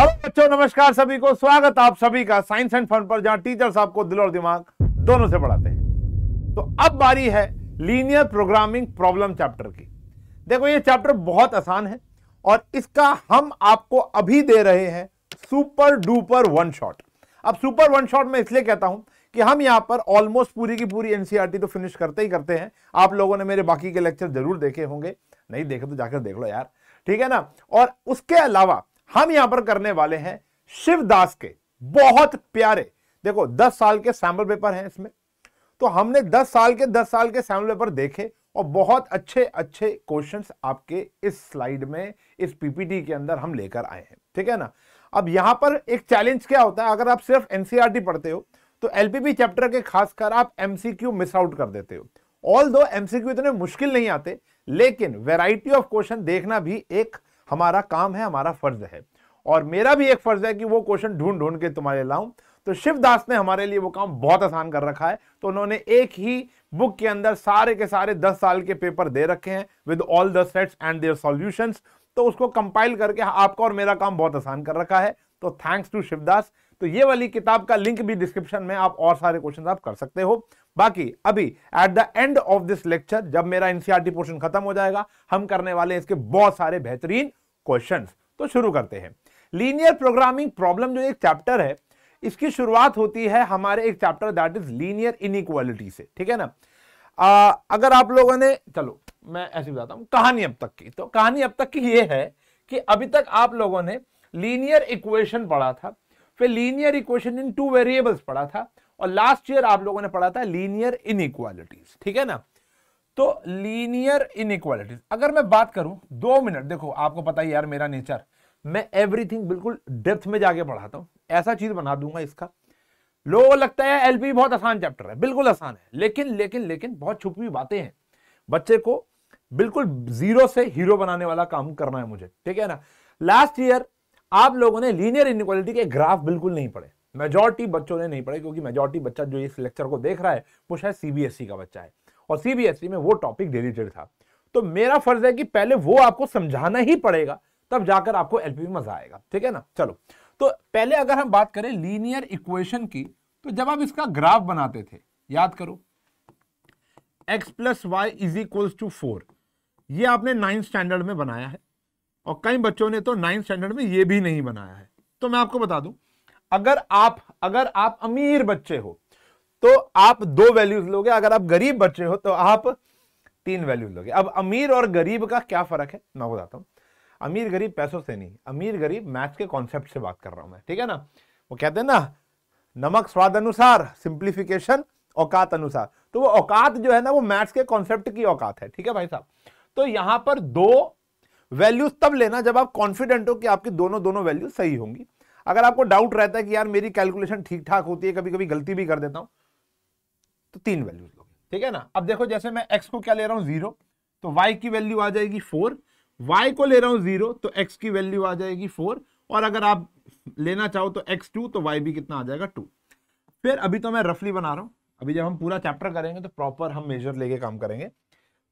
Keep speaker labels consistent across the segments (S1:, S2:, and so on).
S1: Hello बच्चों नमस्कार सभी को स्वागत आप सभी का साइंस एंड फन पर जहां टीचर्स आपको दिल और दिमाग दोनों से पढ़ाते हैं तो अब बारी है लीनियर प्रोग्रामिंग प्रॉब्लम चैप्टर की देखो ये चैप्टर बहुत आसान है और इसका हम आपको अभी दे रहे हैं सुपर डुपर वन शॉट अब सुपर वन शॉट में इसलिए कहता हूं कि हम यहाँ पर ऑलमोस्ट पूरी की पूरी एनसीईआरटी e तो फिनिश करते ही करते हैं आप लोगों ने मेरे बाकी के लेक्चर जरूर देखे होंगे नहीं देखे तो जाकर देख लो यार ठीक है ना और उसके अलावा हम यहां पर करने वाले हैं शिवदास के बहुत प्यारे देखो दस साल के सैम्पल पेपर हैं इसमें तो हमने दस साल के दस साल के सैम्पल पेपर देखे और बहुत अच्छे अच्छे क्वेश्चंस आपके इस स्लाइड में इस पीपीटी के अंदर हम लेकर आए हैं ठीक है ना अब यहां पर एक चैलेंज क्या होता है अगर आप सिर्फ एनसीआरटी e पढ़ते हो तो एलपीपी चैप्टर के खासकर आप एमसीक्यू मिस आउट कर देते हो ऑल दो एमसीक्यू इतने मुश्किल नहीं आते लेकिन वेराइटी ऑफ क्वेश्चन देखना भी एक हमारा काम है हमारा फर्ज है और मेरा भी एक फर्ज है कि वो क्वेश्चन ढूंढ ढूंढ के तुम्हारे लाऊं तो शिवदास ने हमारे लिए वो काम बहुत आसान कर रखा है तो उन्होंने एक ही बुक के अंदर सारे के सारे दस साल के पेपर दे रखे हैं with all the sets and their solutions तो उसको कंपाइल करके आपका और मेरा काम बहुत आसान कर रखा है तो थैंक्स टू शिवदास तो ये वाली किताब का लिंक भी डिस्क्रिप्शन में आप और सारे क्वेश्चन आप कर सकते हो बाकी अभी at the end of this lecture जब मेरा एनसीआरटी पोर्शन e खत्म हो जाएगा हम करने वाले इसके बहुत सारे बेहतरीन क्वेश्चन तो शुरू करते हैं लीनियर प्रोग्रामिंग प्रॉब्लम जो एक चैप्टर है इसकी शुरुआत होती है हमारे एक chapter that is linear inequality से ठीक है ना आ, अगर आप लोगों ने चलो मैं ऐसे बताता हूँ कहानी अब तक की तो कहानी अब तक की ये है कि अभी तक आप लोगों ने लीनियर इक्वेशन पढ़ा था फिर linear equation in two variables पढ़ा था और लास्ट ईयर आप लोगों ने पढ़ा था लीनियर इनइक्वालिटीज ठीक है ना तो लीनियर इनइक्वालिटीज अगर मैं बात करूं दो मिनट देखो आपको पता ही यार मेरा नेचर मैं एवरीथिंग बिल्कुल डेप्थ में जाके पढ़ाता हूं ऐसा चीज बना दूंगा इसका लोगों को लगता है एलपी बहुत आसान चैप्टर है बिल्कुल आसान है लेकिन लेकिन लेकिन बहुत छुपी हुई बातें हैं बच्चे को बिल्कुल जीरो से हीरो बनाने वाला काम करना है मुझे ठीक है ना लास्ट ईयर आप लोगों ने लीनियर इनक्वालिटी के ग्राफ बिल्कुल नहीं पढ़े मेजोरिटी बच्चों ने नहीं पढ़े क्योंकि मेजोरिटी बच्चा जो इस लेक्चर को देख रहा है वो शायद सीबीएसई e का बच्चा है और सीबीएसई e में वो टॉपिक रिलेटेड था तो मेरा फर्ज है कि पहले वो आपको समझाना ही पड़ेगा तब जाकर आपको एलपी में मजा आएगा ठीक है ना चलो तो पहले अगर हम बात करें लीनियर इक्वेशन की तो जब आप इसका ग्राफ बनाते थे याद करो X plus Y is equal to four यह आपने नाइन्थ स्टैंडर्ड में बनाया है और कई बच्चों ने तो नाइन्थ स्टैंडर्ड में यह भी नहीं बनाया है तो मैं आपको बता दूं अगर आप अगर आप अमीर बच्चे हो तो आप दो वैल्यूज लोगे अगर आप गरीब बच्चे हो तो आप तीन वैल्यूज लोगे अब अमीर और गरीब का क्या फर्क है मैं बताता हूँ अमीर गरीब पैसों से नहीं अमीर गरीब मैथ्स के कॉन्सेप्ट से बात कर रहा हूं मैं ठीक है ना वो कहते हैं ना नमक स्वाद अनुसार सिंप्लीफिकेशन औकात अनुसार तो वो औकात जो है ना वो मैथ्स के कॉन्सेप्ट की औकात है ठीक है भाई साहब तो यहां पर दो वैल्यूज तब लेना जब आप कॉन्फिडेंट हो कि आपकी दोनों दोनों वैल्यूज सही होंगी अगर आपको डाउट रहता है कि यार मेरी कैलकुलेशन ठीक ठाक होती है कभी कभी गलती भी कर देता हूं तो तीन वैल्यूज लोगे ठीक है ना अब देखो जैसे मैं एक्स को क्या ले रहा हूँ जीरो तो वाई की वैल्यू आ जाएगी फोर वाई को ले रहा हूँ जीरो तो एक्स की वैल्यू आ जाएगी फोर और अगर आप लेना चाहो तो एक्स टू तो वाई भी कितना आ जाएगा टू फिर अभी तो मैं रफली बना रहा हूँ अभी जब हम पूरा चैप्टर करेंगे तो प्रॉपर हम मेजर लेके काम करेंगे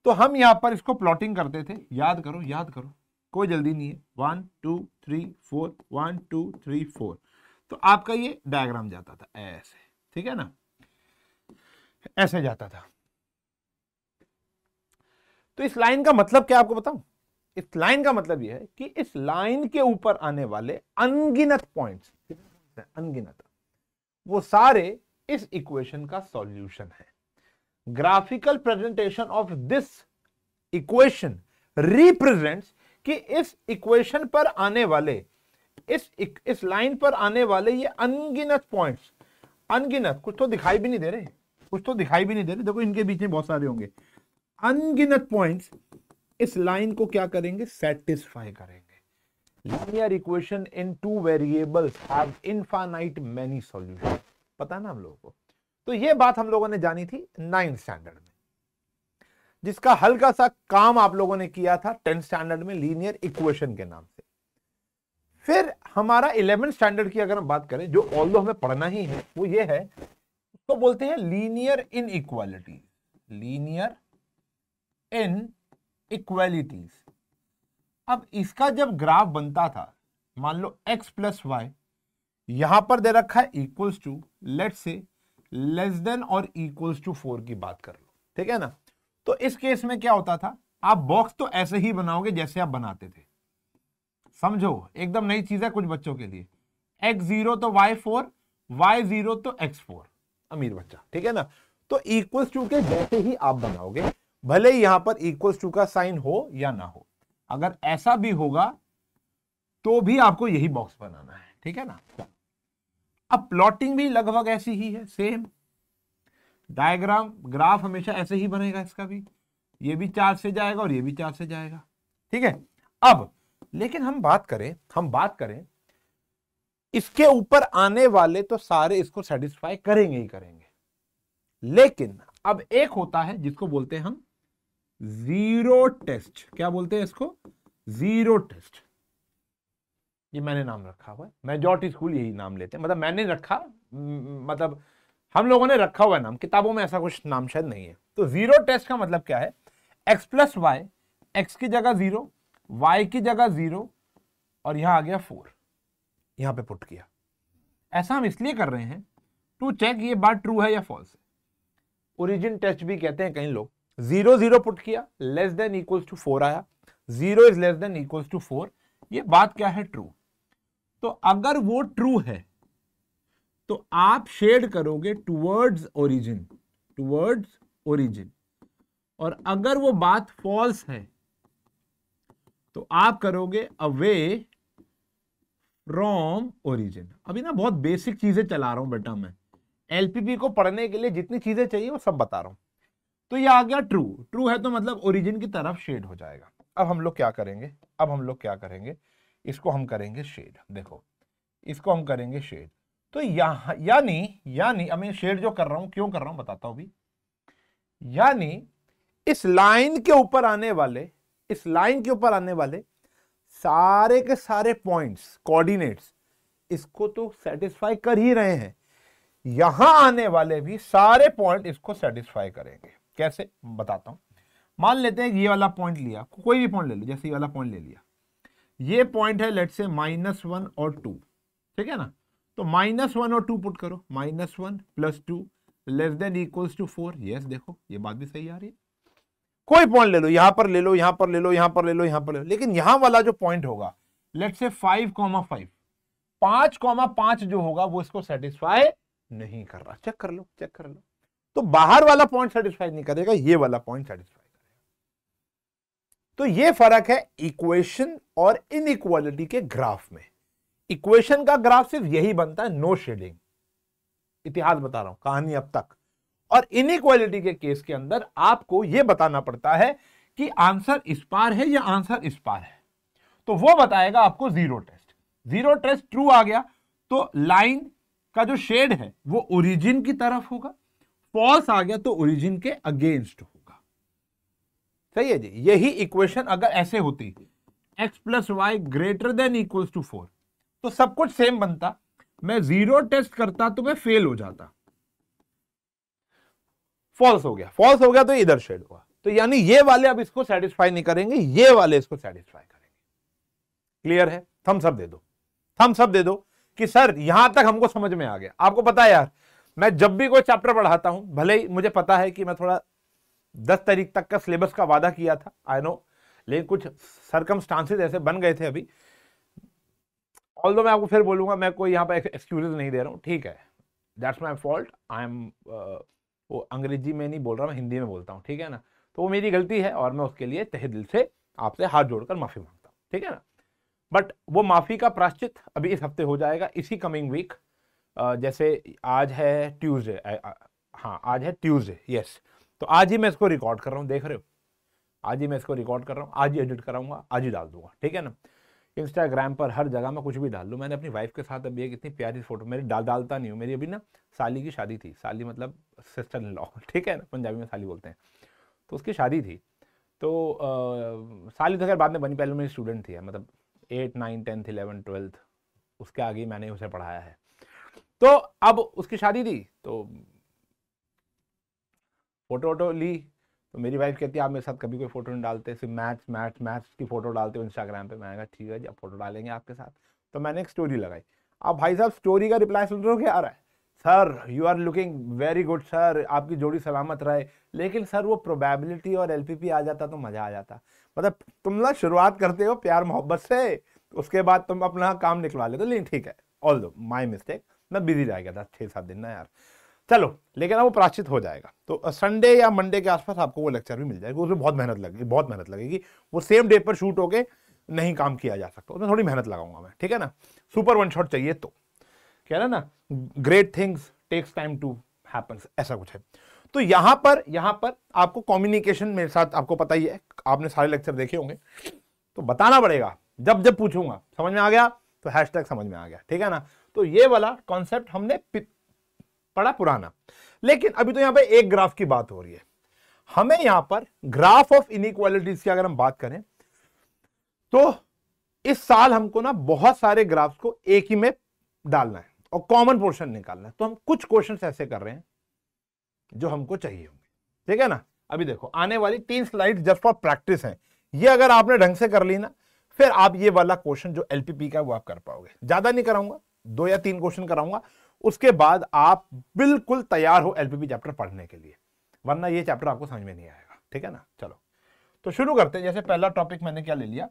S1: तो हम यहाँ पर इसको प्लॉटिंग करते थे याद करो याद करो कोई जल्दी नहीं है one two three four one two three four तो आपका ये डायग्राम जाता था ऐसे ठीक है ना ऐसे जाता था तो इस लाइन का मतलब क्या आपको बताऊं इस लाइन का मतलब यह है कि इस लाइन के ऊपर आने वाले अनगिनत पॉइंट्स अनगिनत वो सारे इस इक्वेशन का सॉल्यूशन है graphical presentation of this equation represents कि इस इक्वेशन पर आने वाले इस इस लाइन पर आने वाले ये अनगिनत पॉइंट्स अनगिनत कुछ तो दिखाई भी नहीं दे रहे कुछ तो दिखाई भी नहीं दे रहे देखो इनके बीच में बहुत सारे होंगे अनगिनत पॉइंट्स इस लाइन को क्या करेंगे सेटिस्फाई करेंगे linear equation in two variables have infinite many solution पता है ना हम लोगों को तो ये बात हम लोगों ने जानी थी नाइन्थ स्टैंडर्ड में जिसका हल्का सा काम आप लोगों ने किया था टेंथ स्टैंडर्ड में लीनियर इक्वेशन के नाम से फिर हमारा इलेवेंथ स्टैंडर्ड की अगर हम बात करें जो ऑल हमें पढ़ना ही है वो ये है तो बोलते हैं linear inequality linear inequalities अब इसका जब ग्राफ बनता था मान लो x प्लस वाई यहां पर दे रखा है equals to let's say less than और इक्वल्स टू फोर की बात कर लो ठीक है ना तो इस केस में क्या होता था आप बॉक्स तो ऐसे ही बनाओगे जैसे आप बनाते थे समझो एकदम नई चीज है कुछ बच्चों के लिए एक्स जीरो तो वाई फोर वाई जीरो तो एक्स फोर अमीर बच्चा ठीक है ना तो इक्वल्स टू के जैसे ही आप बनाओगे भले ही यहां पर इक्वल्स टू का साइन हो या ना हो अगर ऐसा भी होगा तो भी आपको यही बॉक्स बनाना है ठीक है ना अब प्लॉटिंग भी लगभग ऐसी ही है सेम डायग्राम ग्राफ हमेशा ऐसे ही बनेगा इसका भी ये भी चार से जाएगा और ये भी चार से जाएगा ठीक है अब लेकिन हम बात करें हम बात करें इसके ऊपर आने वाले तो सारे इसको सेटिस्फाई करेंगे ही करेंगे लेकिन अब एक होता है जिसको बोलते हैं हम जीरो टेस्ट क्या बोलते हैं इसको जीरो टेस्ट ये मैंने नाम रखा हुआ है मेजोरिटी स्कूल यही नाम लेते हैं मतलब मैंने रखा मतलब हम लोगों ने रखा हुआ है नाम किताबों में ऐसा कुछ नाम शायद नहीं है तो जीरो टेस्ट का मतलब क्या है एक्स प्लस वाई एक्स की जगह जीरो वाई की जगह जीरो और यहां आ गया फोर यहां पे पुट किया ऐसा हम इसलिए कर रहे हैं टू चेक ये बात ट्रू है या फॉल्स है ओरिजिन टेस्ट भी कहते हैं कई लोग जीरो जीरो पुट किया less than equals to four आया zero is less than equals to four ये बात क्या है ट्रू तो अगर वो ट्रू है तो आप शेड करोगे टूवर्ड्स ओरिजिन टूवर्ड्स ओरिजिन और अगर वो बात फॉल्स है तो आप करोगे अवे फ्रॉम ओरिजिन अभी ना बहुत बेसिक चीजें चला रहा हूं बेटा मैं एलपीपी को पढ़ने के लिए जितनी चीजें चाहिए वो सब बता रहा हूं तो ये आ गया ट्रू ट्रू है तो मतलब ओरिजिन की तरफ शेड हो जाएगा अब हम लोग क्या करेंगे अब हम लोग क्या करेंगे इसको हम करेंगे शेड देखो इसको हम करेंगे शेड तो यहाँ यानी यानी अब मैं शेड जो कर रहा हूं क्यों कर रहा हूं बताता हूं अभी यानी इस लाइन के ऊपर आने वाले इस लाइन के ऊपर आने वाले सारे के सारे पॉइंट्स कोऑर्डिनेट्स इसको तो सेटिस्फाई कर ही रहे हैं यहां आने वाले भी सारे पॉइंट इसको सेटिस्फाई करेंगे कैसे बताता हूं मान लेते हैं ये वाला पॉइंट लिया कोई भी पॉइंट ले लो जैसे ये वाला पॉइंट ले लिया ये पॉइंट है लेट से माइनस वन और टू ठीक है ना तो माइनस वन और टू पुट करो minus one plus two less than equals to four yes देखो ये बात भी सही आ रही है कोई पॉइंट ले लो यहां पर ले लो यहां पर ले लो यहां पर ले लो यहां पर ले लो लेकिन यहां वाला जो पॉइंट होगा let's say five comma five पांच कॉमा पांच जो होगा वो इसको सेटिस्फाई नहीं कर रहा चेक कर लो चेक कर लो तो बाहर वाला पॉइंट सेटिस्फाई नहीं करेगा ये वाला पॉइंट सेटिस्फाई करेगा तो ये फर्क है इक्वेशन और इनइक्वालिटी के ग्राफ में इक्वेशन का ग्राफ सिर्फ यही बनता है नो शेडिंग इतिहास बता रहा हूं कहानी अब तक और इनक्वालिटी के केस के अंदर आपको यह बताना पड़ता है कि आंसर इस पार है या आंसर इस पार है तो वो बताएगा आपको zero test zero test true आ गया तो लाइन का जो शेड है वो ओरिजिन की तरफ होगा फॉल्स आ गया तो ओरिजिन के अगेंस्ट होगा सही है जी यही इक्वेशन अगर ऐसे होती x plus Y greater than equals to four तो सब कुछ सेम बनता मैं जीरो टेस्ट करता तो मैं फेल हो जाता फॉल्स हो गया फॉल्स हो गया तो इधर शेड हुआ तो यानी ये वाले अब इसको सेटिस्फाई नहीं करेंगे ये वाले इसको सेटिस्फाई करेंगे क्लियर है थम्स अप दे दो थम्स अप दे दो कि सर यहां तक हमको समझ में आ गया आपको पता है यार मैं जब भी कोई चैप्टर पढ़ाता हूं भले ही मुझे पता है कि मैं थोड़ा दस तारीख तक का सिलेबस का वादा किया था आई नो लेकिन कुछ सरकमस्टांसेस ऐसे बन गए थे अभी ऑल मैं आपको फिर बोलूंगा मैं कोई यहां पर एक्सक्यूज नहीं दे रहा हूं ठीक है that's my fault I am वो अंग्रेजी में नहीं बोल रहा मैं हिंदी में बोलता हूँ ठीक है ना तो वो मेरी गलती है और मैं उसके लिए तहे दिल से आपसे हाथ जोड़कर माफ़ी मांगता हूँ ठीक है ना बट वो माफ़ी का प्राश्चित अभी इस हफ्ते हो जाएगा इसी कमिंग वीक जैसे आज है ट्यूजडे हाँ आज है ट्यूजडे यस तो आज ही मैं इसको रिकॉर्ड कर रहा हूँ देख रहे हो आज ही मैं इसको रिकॉर्ड कर रहा हूँ आज ही एडिट कराऊंगा आज ही डाल दूंगा ठीक है ना इंस्टाग्राम पर हर जगह मैं कुछ भी डाल लूँ मैंने अपनी वाइफ के साथ अभी एक इतनी प्यारी फोटो मेरी डाल डालता नहीं हूँ मेरी अभी ना साली की शादी थी साली मतलब सिस्टर इन लॉ ठीक है ना पंजाबी में साली बोलते हैं तो उसकी शादी थी तो आ, साली तो खैर बाद में बनी पहले मेरी स्टूडेंट थी मतलब eight nine tenth eleven twelfth उसके आगे मैंने उसे पढ़ाया है तो अब उसकी शादी थी तो फोटो वोटो ली तो मेरी वाइफ कहती है आप मेरे साथ कभी कोई फोटो नहीं डालते सिर्फ मैच मैच मैच की फ़ोटो डालते हो इंस्टाग्राम पे मैंने कहा ठीक है जब फोटो डालेंगे आपके साथ तो मैंने एक स्टोरी लगाई आप भाई साहब स्टोरी का रिप्लाई सुन रहे हो क्या आ रहा है sir you are looking very good sir आपकी जोड़ी सलामत रहे लेकिन सर वो प्रोबेबिलिटी और एल आ जाता तो मज़ा आ जाता मतलब तुम ना शुरुआत करते हो प्यार मोहब्बत से उसके बाद तुम अपना काम निकलवा लेते हो लेकिन ठीक है ऑल दो माई मिस्टेक मैं बिजी रह गया था छः सात दिन ना यार चलो लेकिन वो प्राश्चित हो जाएगा तो संडे या मंडे के आसपास आपको वो लेक्चर भी मिल जाएगा उसमें बहुत मेहनत लगेगी बहुत मेहनत लगेगी वो सेम डे पर शूट होके नहीं काम किया जा सकता उसमें थोड़ी मेहनत लगाऊंगा मैं ठीक है ना सुपर वन शॉट चाहिए तो कह रहा ना great things takes time to happens ऐसा कुछ है तो यहाँ पर यहाँ पर आपको कम्युनिकेशन मेरे साथ आपको पता ही है आपने सारे लेक्चर देखे होंगे तो बताना पड़ेगा जब जब पूछूंगा समझ में आ गया तो हैशटैग समझ में आ गया ठीक है ना तो ये वाला कॉन्सेप्ट हमने बड़ा पुराना लेकिन अभी तो यहां पर एक ग्राफ की बात हो रही है हमें यहां पर ग्राफ ऑफ इनक्वालिटीज की अगर हम बात करें तो इस साल हमको ना बहुत सारे ग्राफ्स को एक ही में डालना है और कॉमन पोर्शन निकालना है तो हम कुछ क्वेश्चन ऐसे कर रहे हैं जो हमको चाहिए होंगे ठीक है ना अभी देखो आने वाली तीन स्लाइड जस्ट फॉर प्रैक्टिस है ये अगर आपने ढंग से कर ली ना फिर आप ये वाला क्वेश्चन जो एलपीपी का वो आप कर पाओगे ज्यादा नहीं कराऊंगा दो या तीन क्वेश्चन कराऊंगा उसके बाद आप बिल्कुल तैयार हो एलपीपी चैप्टर पढ़ने के लिए वरना ये चैप्टर आपको समझ में नहीं आएगा ठीक है ना चलो तो शुरू करते हैं जैसे पहला टॉपिक मैंने क्या ले लिया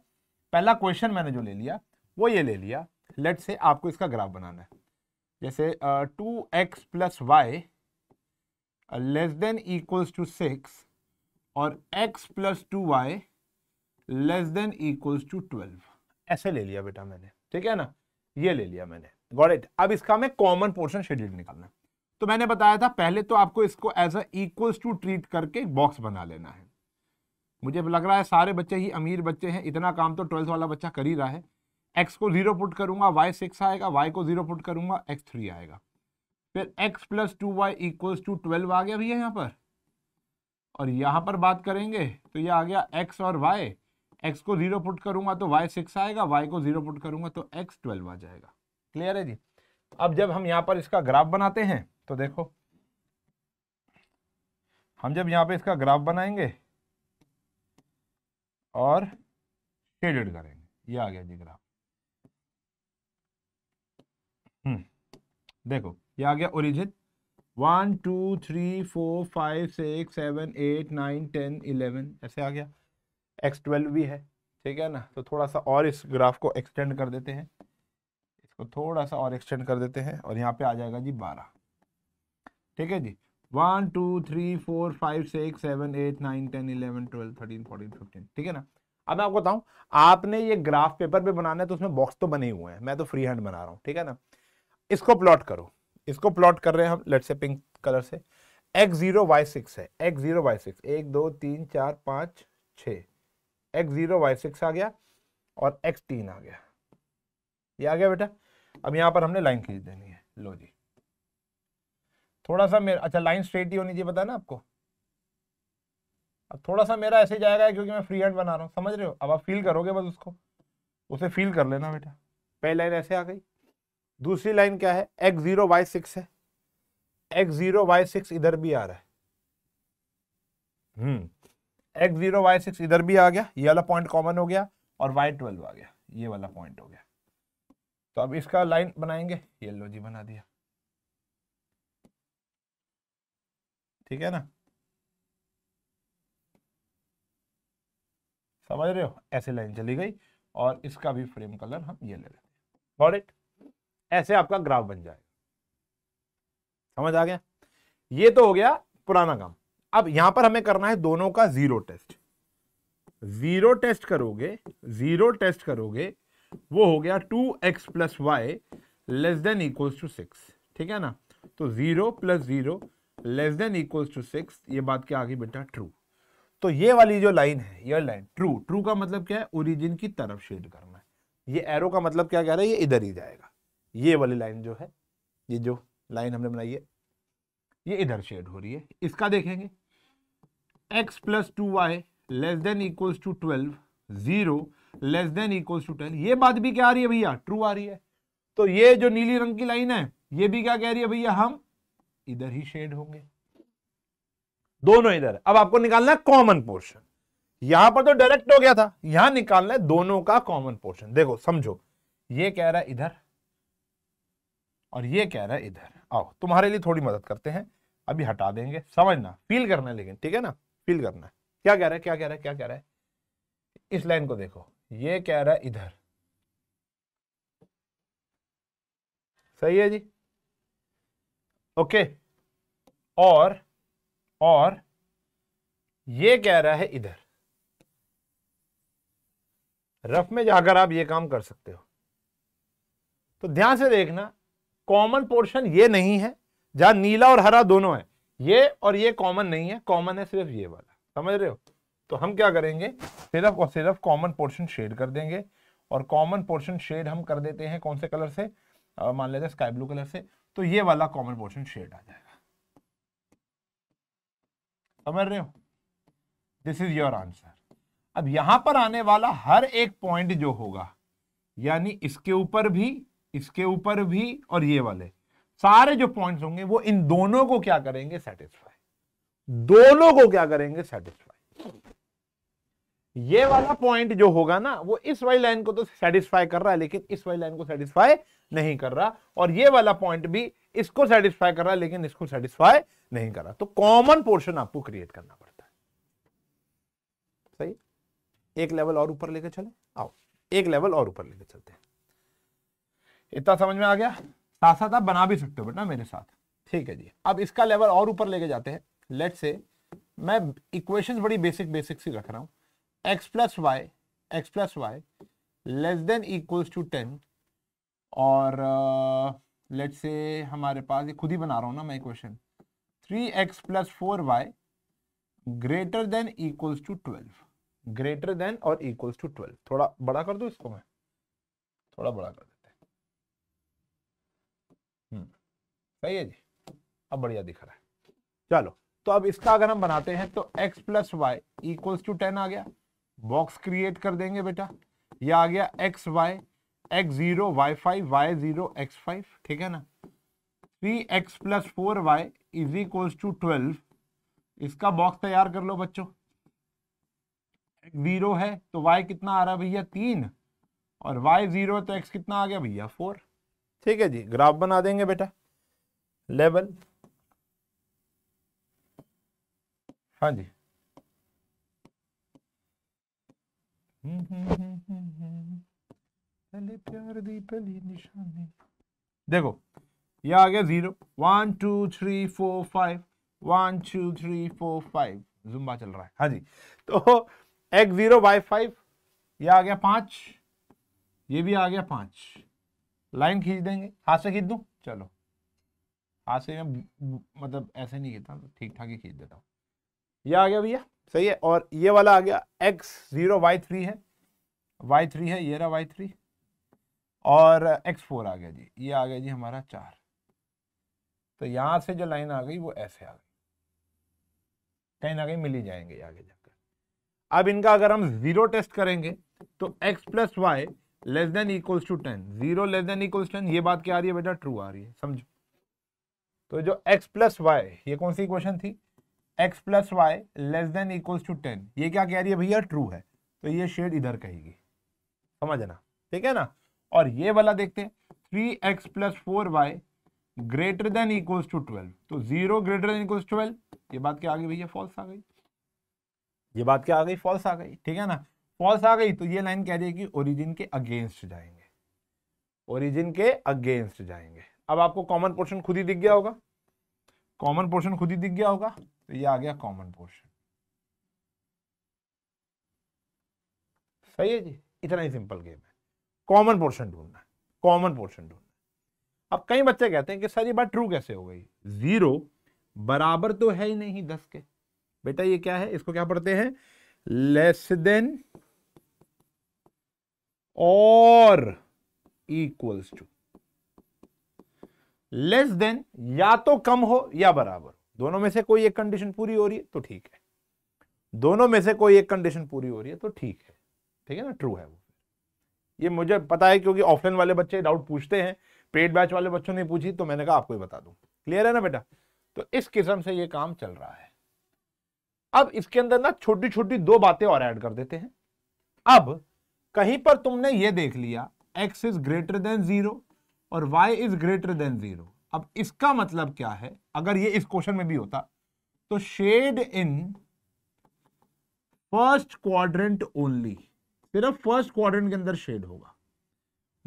S1: पहला क्वेश्चन मैंने जो ले लिया वो ये ले लिया लेट से आपको इसका ग्राफ बनाना है जैसे two x plus y less than equals to six और x plus two Y less than equals to twelve ऐसे ले लिया बेटा मैंने ठीक है ना ये ले लिया मैंने गॉट इट अब इसका हमें कॉमन पोर्शन शेड्यूल निकालना तो मैंने बताया था पहले तो आपको इसको एज अ टू ट्रीट करके बॉक्स बना लेना है मुझे लग रहा है सारे बच्चे ही अमीर बच्चे हैं इतना काम तो ट्वेल्थ वाला बच्चा कर ही रहा है एक्स को जीरो पुट करूंगा वाई सिक्स आएगा वाई को जीरो पुट करूंगा एक्स थ्री आएगा फिर x plus two Y equals to twelve आ गया भैया यहाँ पर और यहाँ पर बात करेंगे तो ये आ गया एक्स और वाई एक्स को जीरो पुट करूंगा तो वाई सिक्स आएगा वाई को जीरो पुट करूंगा तो एक्स ट्वेल्व आ जाएगा क्लियर है जी अब जब हम यहाँ पर इसका ग्राफ बनाते हैं तो देखो हम जब यहाँ पे इसका ग्राफ बनाएंगे और शेडेड करेंगे ये आ गया जी ग्राफ हम्म देखो ये आ गया origin one two three four five six seven eight nine ten eleven ऐसे आ गया एक्स ट्वेल्व भी है ठीक है ना तो थोड़ा सा और इस ग्राफ को एक्सटेंड कर देते हैं तो थोड़ा सा और एक्सटेंड कर देते हैं और यहाँ पे आ जाएगा जी बारह ठीक है जी one two three four five six seven eight nine ten eleven twelve thirteen fourteen fifteen ठीक है ना अब मैं आपको बताऊं आपने ये ग्राफ पेपर पे बनाना है तो उसमें बॉक्स तो बने हुए हैं मैं तो फ्री हैंड बना रहा हूँ ठीक है ना इसको प्लॉट करो इसको प्लॉट कर रहे हैं हम लेट से पिंक कलर से एक्स जीरो वाई सिक्स है एक्स जीरो वाई सिक्स एक दो तीन चार पाँच छः एक्स जीरो वाई सिक्स आ गया और एक्स तीन आ गया ये आ गया बेटा अब यहां पर हमने लाइन खींच देनी है लो जी थोड़ा सा मेरा अच्छा लाइन स्ट्रेट ही होनी चाहिए बताया ना आपको अब थोड़ा सा मेरा ऐसे जाएगा क्योंकि मैं फ्री हैंड बना रहा हूँ समझ रहे हो अब आप फील करोगे बस उसको उसे फील कर लेना बेटा पहली लाइन ऐसे आ गई दूसरी लाइन क्या है एक्स जीरो वाई सिक्स है एक्स जीरो वाई सिक्स इधर भी आ रहा है hmm x zero y six इधर भी आ गया ये वाला पॉइंट कॉमन हो गया और वाई ट्वेल्व आ गया ये वाला पॉइंट हो गया तो अब इसका लाइन बनाएंगे येलो जी बना दिया ठीक है ना समझ रहे हो ऐसे लाइन चली गई और इसका भी फ्रेम कलर हम ये ले लेते हैं इट ऐसे आपका ग्राफ बन जाएगा समझ आ गया ये तो हो गया पुराना काम अब यहां पर हमें करना है दोनों का जीरो टेस्ट जीरो टेस्ट करोगे जीरो टेस्ट करोगे वो हो गया two x plus y less than equals to six ठीक है ना तो zero plus zero less than equals to six ये बात क्या आ गई बेटा ट्रू तो ये वाली जो लाइन है ये लाइन ट्रू ट्रू का मतलब क्या है ओरिजिन की तरफ शेड करना है ये एरो का मतलब क्या कह रहा है ये इधर ही जाएगा ये वाली लाइन जो है ये जो लाइन हमने बनाई है ये इधर शेड हो रही है इसका देखेंगे x plus two Y less than equals to twelve zero less than equal to ten ये बात भी क्या आ रही है भैया ट्रू आ रही है तो ये जो नीली रंग की लाइन है ये भी क्या कह रही है भैया हम इधर ही शेड होंगे दोनों इधर अब आपको निकालना है कॉमन पोर्शन यहां पर तो डायरेक्ट हो गया था यहां निकालना है दोनों का कॉमन पोर्शन देखो समझो ये कह रहा है इधर और ये कह रहा है इधर आओ तुम्हारे लिए थोड़ी मदद करते हैं अभी हटा देंगे समझना फील करना है लेकिन ठीक है ना फील करना क्या कह रहा है क्या कह रहा है क्या कह रहा है इस लाइन को देखो ये कह रहा इधर सही है जी ओके और और ये कह रहा है इधर रफ में जाकर आप ये काम कर सकते हो तो ध्यान से देखना कॉमन पोर्शन ये नहीं है जहां नीला और हरा दोनों है ये और ये कॉमन नहीं है कॉमन है सिर्फ ये वाला समझ रहे हो तो हम क्या करेंगे सिर्फ और सिर्फ कॉमन पोर्शन शेड कर देंगे और कॉमन पोर्शन शेड हम कर देते हैं कौन से कलर से मान लेते हैं स्काई ब्लू कलर से तो ये वाला कॉमन पोर्शन शेड आ जाएगा समझ रहे हो दिस इज योर आंसर अब यहां पर आने वाला हर एक पॉइंट जो होगा यानी इसके ऊपर भी इसके ऊपर भी और ये वाले सारे जो पॉइंट्स होंगे वो इन दोनों को क्या करेंगे सेटिस्फाई दोनों को क्या करेंगे सेटिस्फाई ये वाला पॉइंट जो होगा ना वो इस वाली लाइन को तो सेटिस्फाई कर रहा है लेकिन इस वाली लाइन को सेटिस्फाई नहीं कर रहा और ये वाला पॉइंट भी इसको सेटिस्फाई कर रहा है लेकिन इसको सेटिस्फाई नहीं कर रहा तो कॉमन पोर्शन आपको क्रिएट करना पड़ता है सही एक लेवल और ऊपर लेकर चले आओ एक लेवल और ऊपर लेकर चलते हैं इतना समझ में आ गया साथ साथ आप बना भी सकते हो बेटा मेरे साथ ठीक है जी अब इसका लेवल और ऊपर लेके जाते हैं लेट से मैं इक्वेशंस बड़ी बेसिक बेसिक सी रख रहा हूं x plus y x plus y less than equals to ten और लेट uh, से हमारे पास ये खुद ही बना रहा हूँ ना मैं question three x plus four y greater than equals to twelve greater than और इक्वल्स टू ट्वेल्व थोड़ा बड़ा कर दो इसको मैं थोड़ा बड़ा कर देते हम्म, सही है जी अब बढ़िया दिख रहा है चलो तो अब इसका अगर हम बनाते हैं तो x plus Y equals to ten आ गया बॉक्स क्रिएट कर देंगे बेटा ये आ गया x Y x zero y five y zero x five ठीक है ना three x plus four y is equals to twelve इसका बॉक्स तैयार कर लो बच्चों जीरो है तो वाई कितना आ रहा है भैया तीन और वाई जीरो तो एक्स कितना आ गया भैया फोर ठीक है जी ग्राफ बना देंगे बेटा लेवल हाँ जी पहले प्यार दी पहली निशानी देखो ये आ गया zero one two three four five one two three four five Zumba चल रहा है हाँ जी तो एक्स जीरो बाई फाइव ये आ गया पांच ये भी आ गया पांच लाइन खींच देंगे हाथ से खींच दू चलो हाथ से मैं मतलब ऐसे नहीं खींचता ठीक ठाक ही खींच देता हूँ ये आ गया भैया सही है और ये वाला आ गया एक्स जीरो वाई थ्री है वाई थ्री है ये रहा वाई थ्री और एक्स फोर आ गया जी ये आ गया जी हमारा चार तो यहां से जो लाइन आ गई वो ऐसे आ गई कहीं ना कहीं मिल ही जाएंगे आगे जाकर अब इनका अगर हम जीरो टेस्ट करेंगे तो x plus y less than equals to ten zero less than equals ten ये बात क्या आ रही है बेटा ट्रू आ रही है समझो तो जो एक्स प्लस वाई ये कौन सी इक्वेशन थी x plus y less than equals to ten ये क्या कह रही है भैया ट्रू है तो ये शेड इधर कहेगी समझना ठीक है ना और ये वाला देखते हैं three x plus four y greater than equals to twelve तो zero greater than equals twelve ये बात क्या आ गई भैया फॉल्स आ गई ये बात क्या आ गई फॉल्स आ गई ठीक है ना फॉल्स आ गई तो ये लाइन कह रही है कि ओरिजिन के अगेंस्ट जाएंगे ओरिजिन के अगेंस्ट जाएंगे अब आपको कॉमन पोर्शन खुद ही दिख गया होगा कॉमन पोर्शन खुद ही दिख गया होगा तो ये आ गया कॉमन पोर्शन सही है जी इतना ही सिंपल गेम है कॉमन पोर्शन ढूंढना है कॉमन पोर्शन ढूंढना अब कई बच्चे कहते हैं कि सर ये बात ट्रू कैसे हो गई जीरो बराबर तो है ही नहीं दस के बेटा ये क्या है इसको क्या पढ़ते हैं लेस देन और इक्वल्स टू लेस देन या तो कम हो या बराबर दोनों में से कोई एक कंडीशन पूरी हो रही है तो ठीक है दोनों में से कोई एक कंडीशन पूरी हो रही है तो ठीक है ठीक है ना ट्रू है वो ये मुझे पता है क्योंकि ऑफलाइन वाले बच्चे डाउट पूछते हैं पेड बैच वाले बच्चों ने पूछी तो मैंने कहा आपको ही बता दूं क्लियर है ना बेटा तो इस किस्म से ये काम चल रहा है अब इसके अंदर ना छोटी छोटी दो बातें और ऐड कर देते हैं अब कहीं पर तुमने ये देख लिया x is greater than zero और y is greater than zero अब इसका मतलब क्या है अगर ये इस क्वेश्चन में भी होता तो shade in first quadrant only सिर्फ फर्स्ट क्वाड्रेंट के अंदर शेड होगा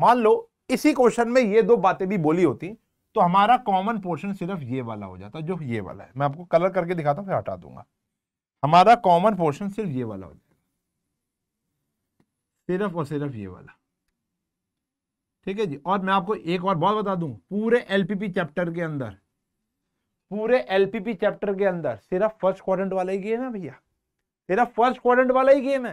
S1: मान लो इसी क्वेश्चन में ये दो बातें भी बोली होती तो हमारा कॉमन पोर्शन सिर्फ ये वाला हो जाता जो ये वाला है मैं आपको कलर करके दिखाता हूं फिर हटा दूंगा हमारा कॉमन पोर्शन सिर्फ ये वाला हो जाएगा सिर्फ और सिर्फ ये वाला ठीक है जी और मैं आपको एक और बहुत बता दूं पूरे एलपीपी चैप्टर के अंदर पूरे एलपीपी चैप्टर के अंदर सिर्फ फर्स्ट क्वाड्रेंट वाला ही गेम है भैया सिर्फ फर्स्ट क्वाड्रेंट वाला ही गेम है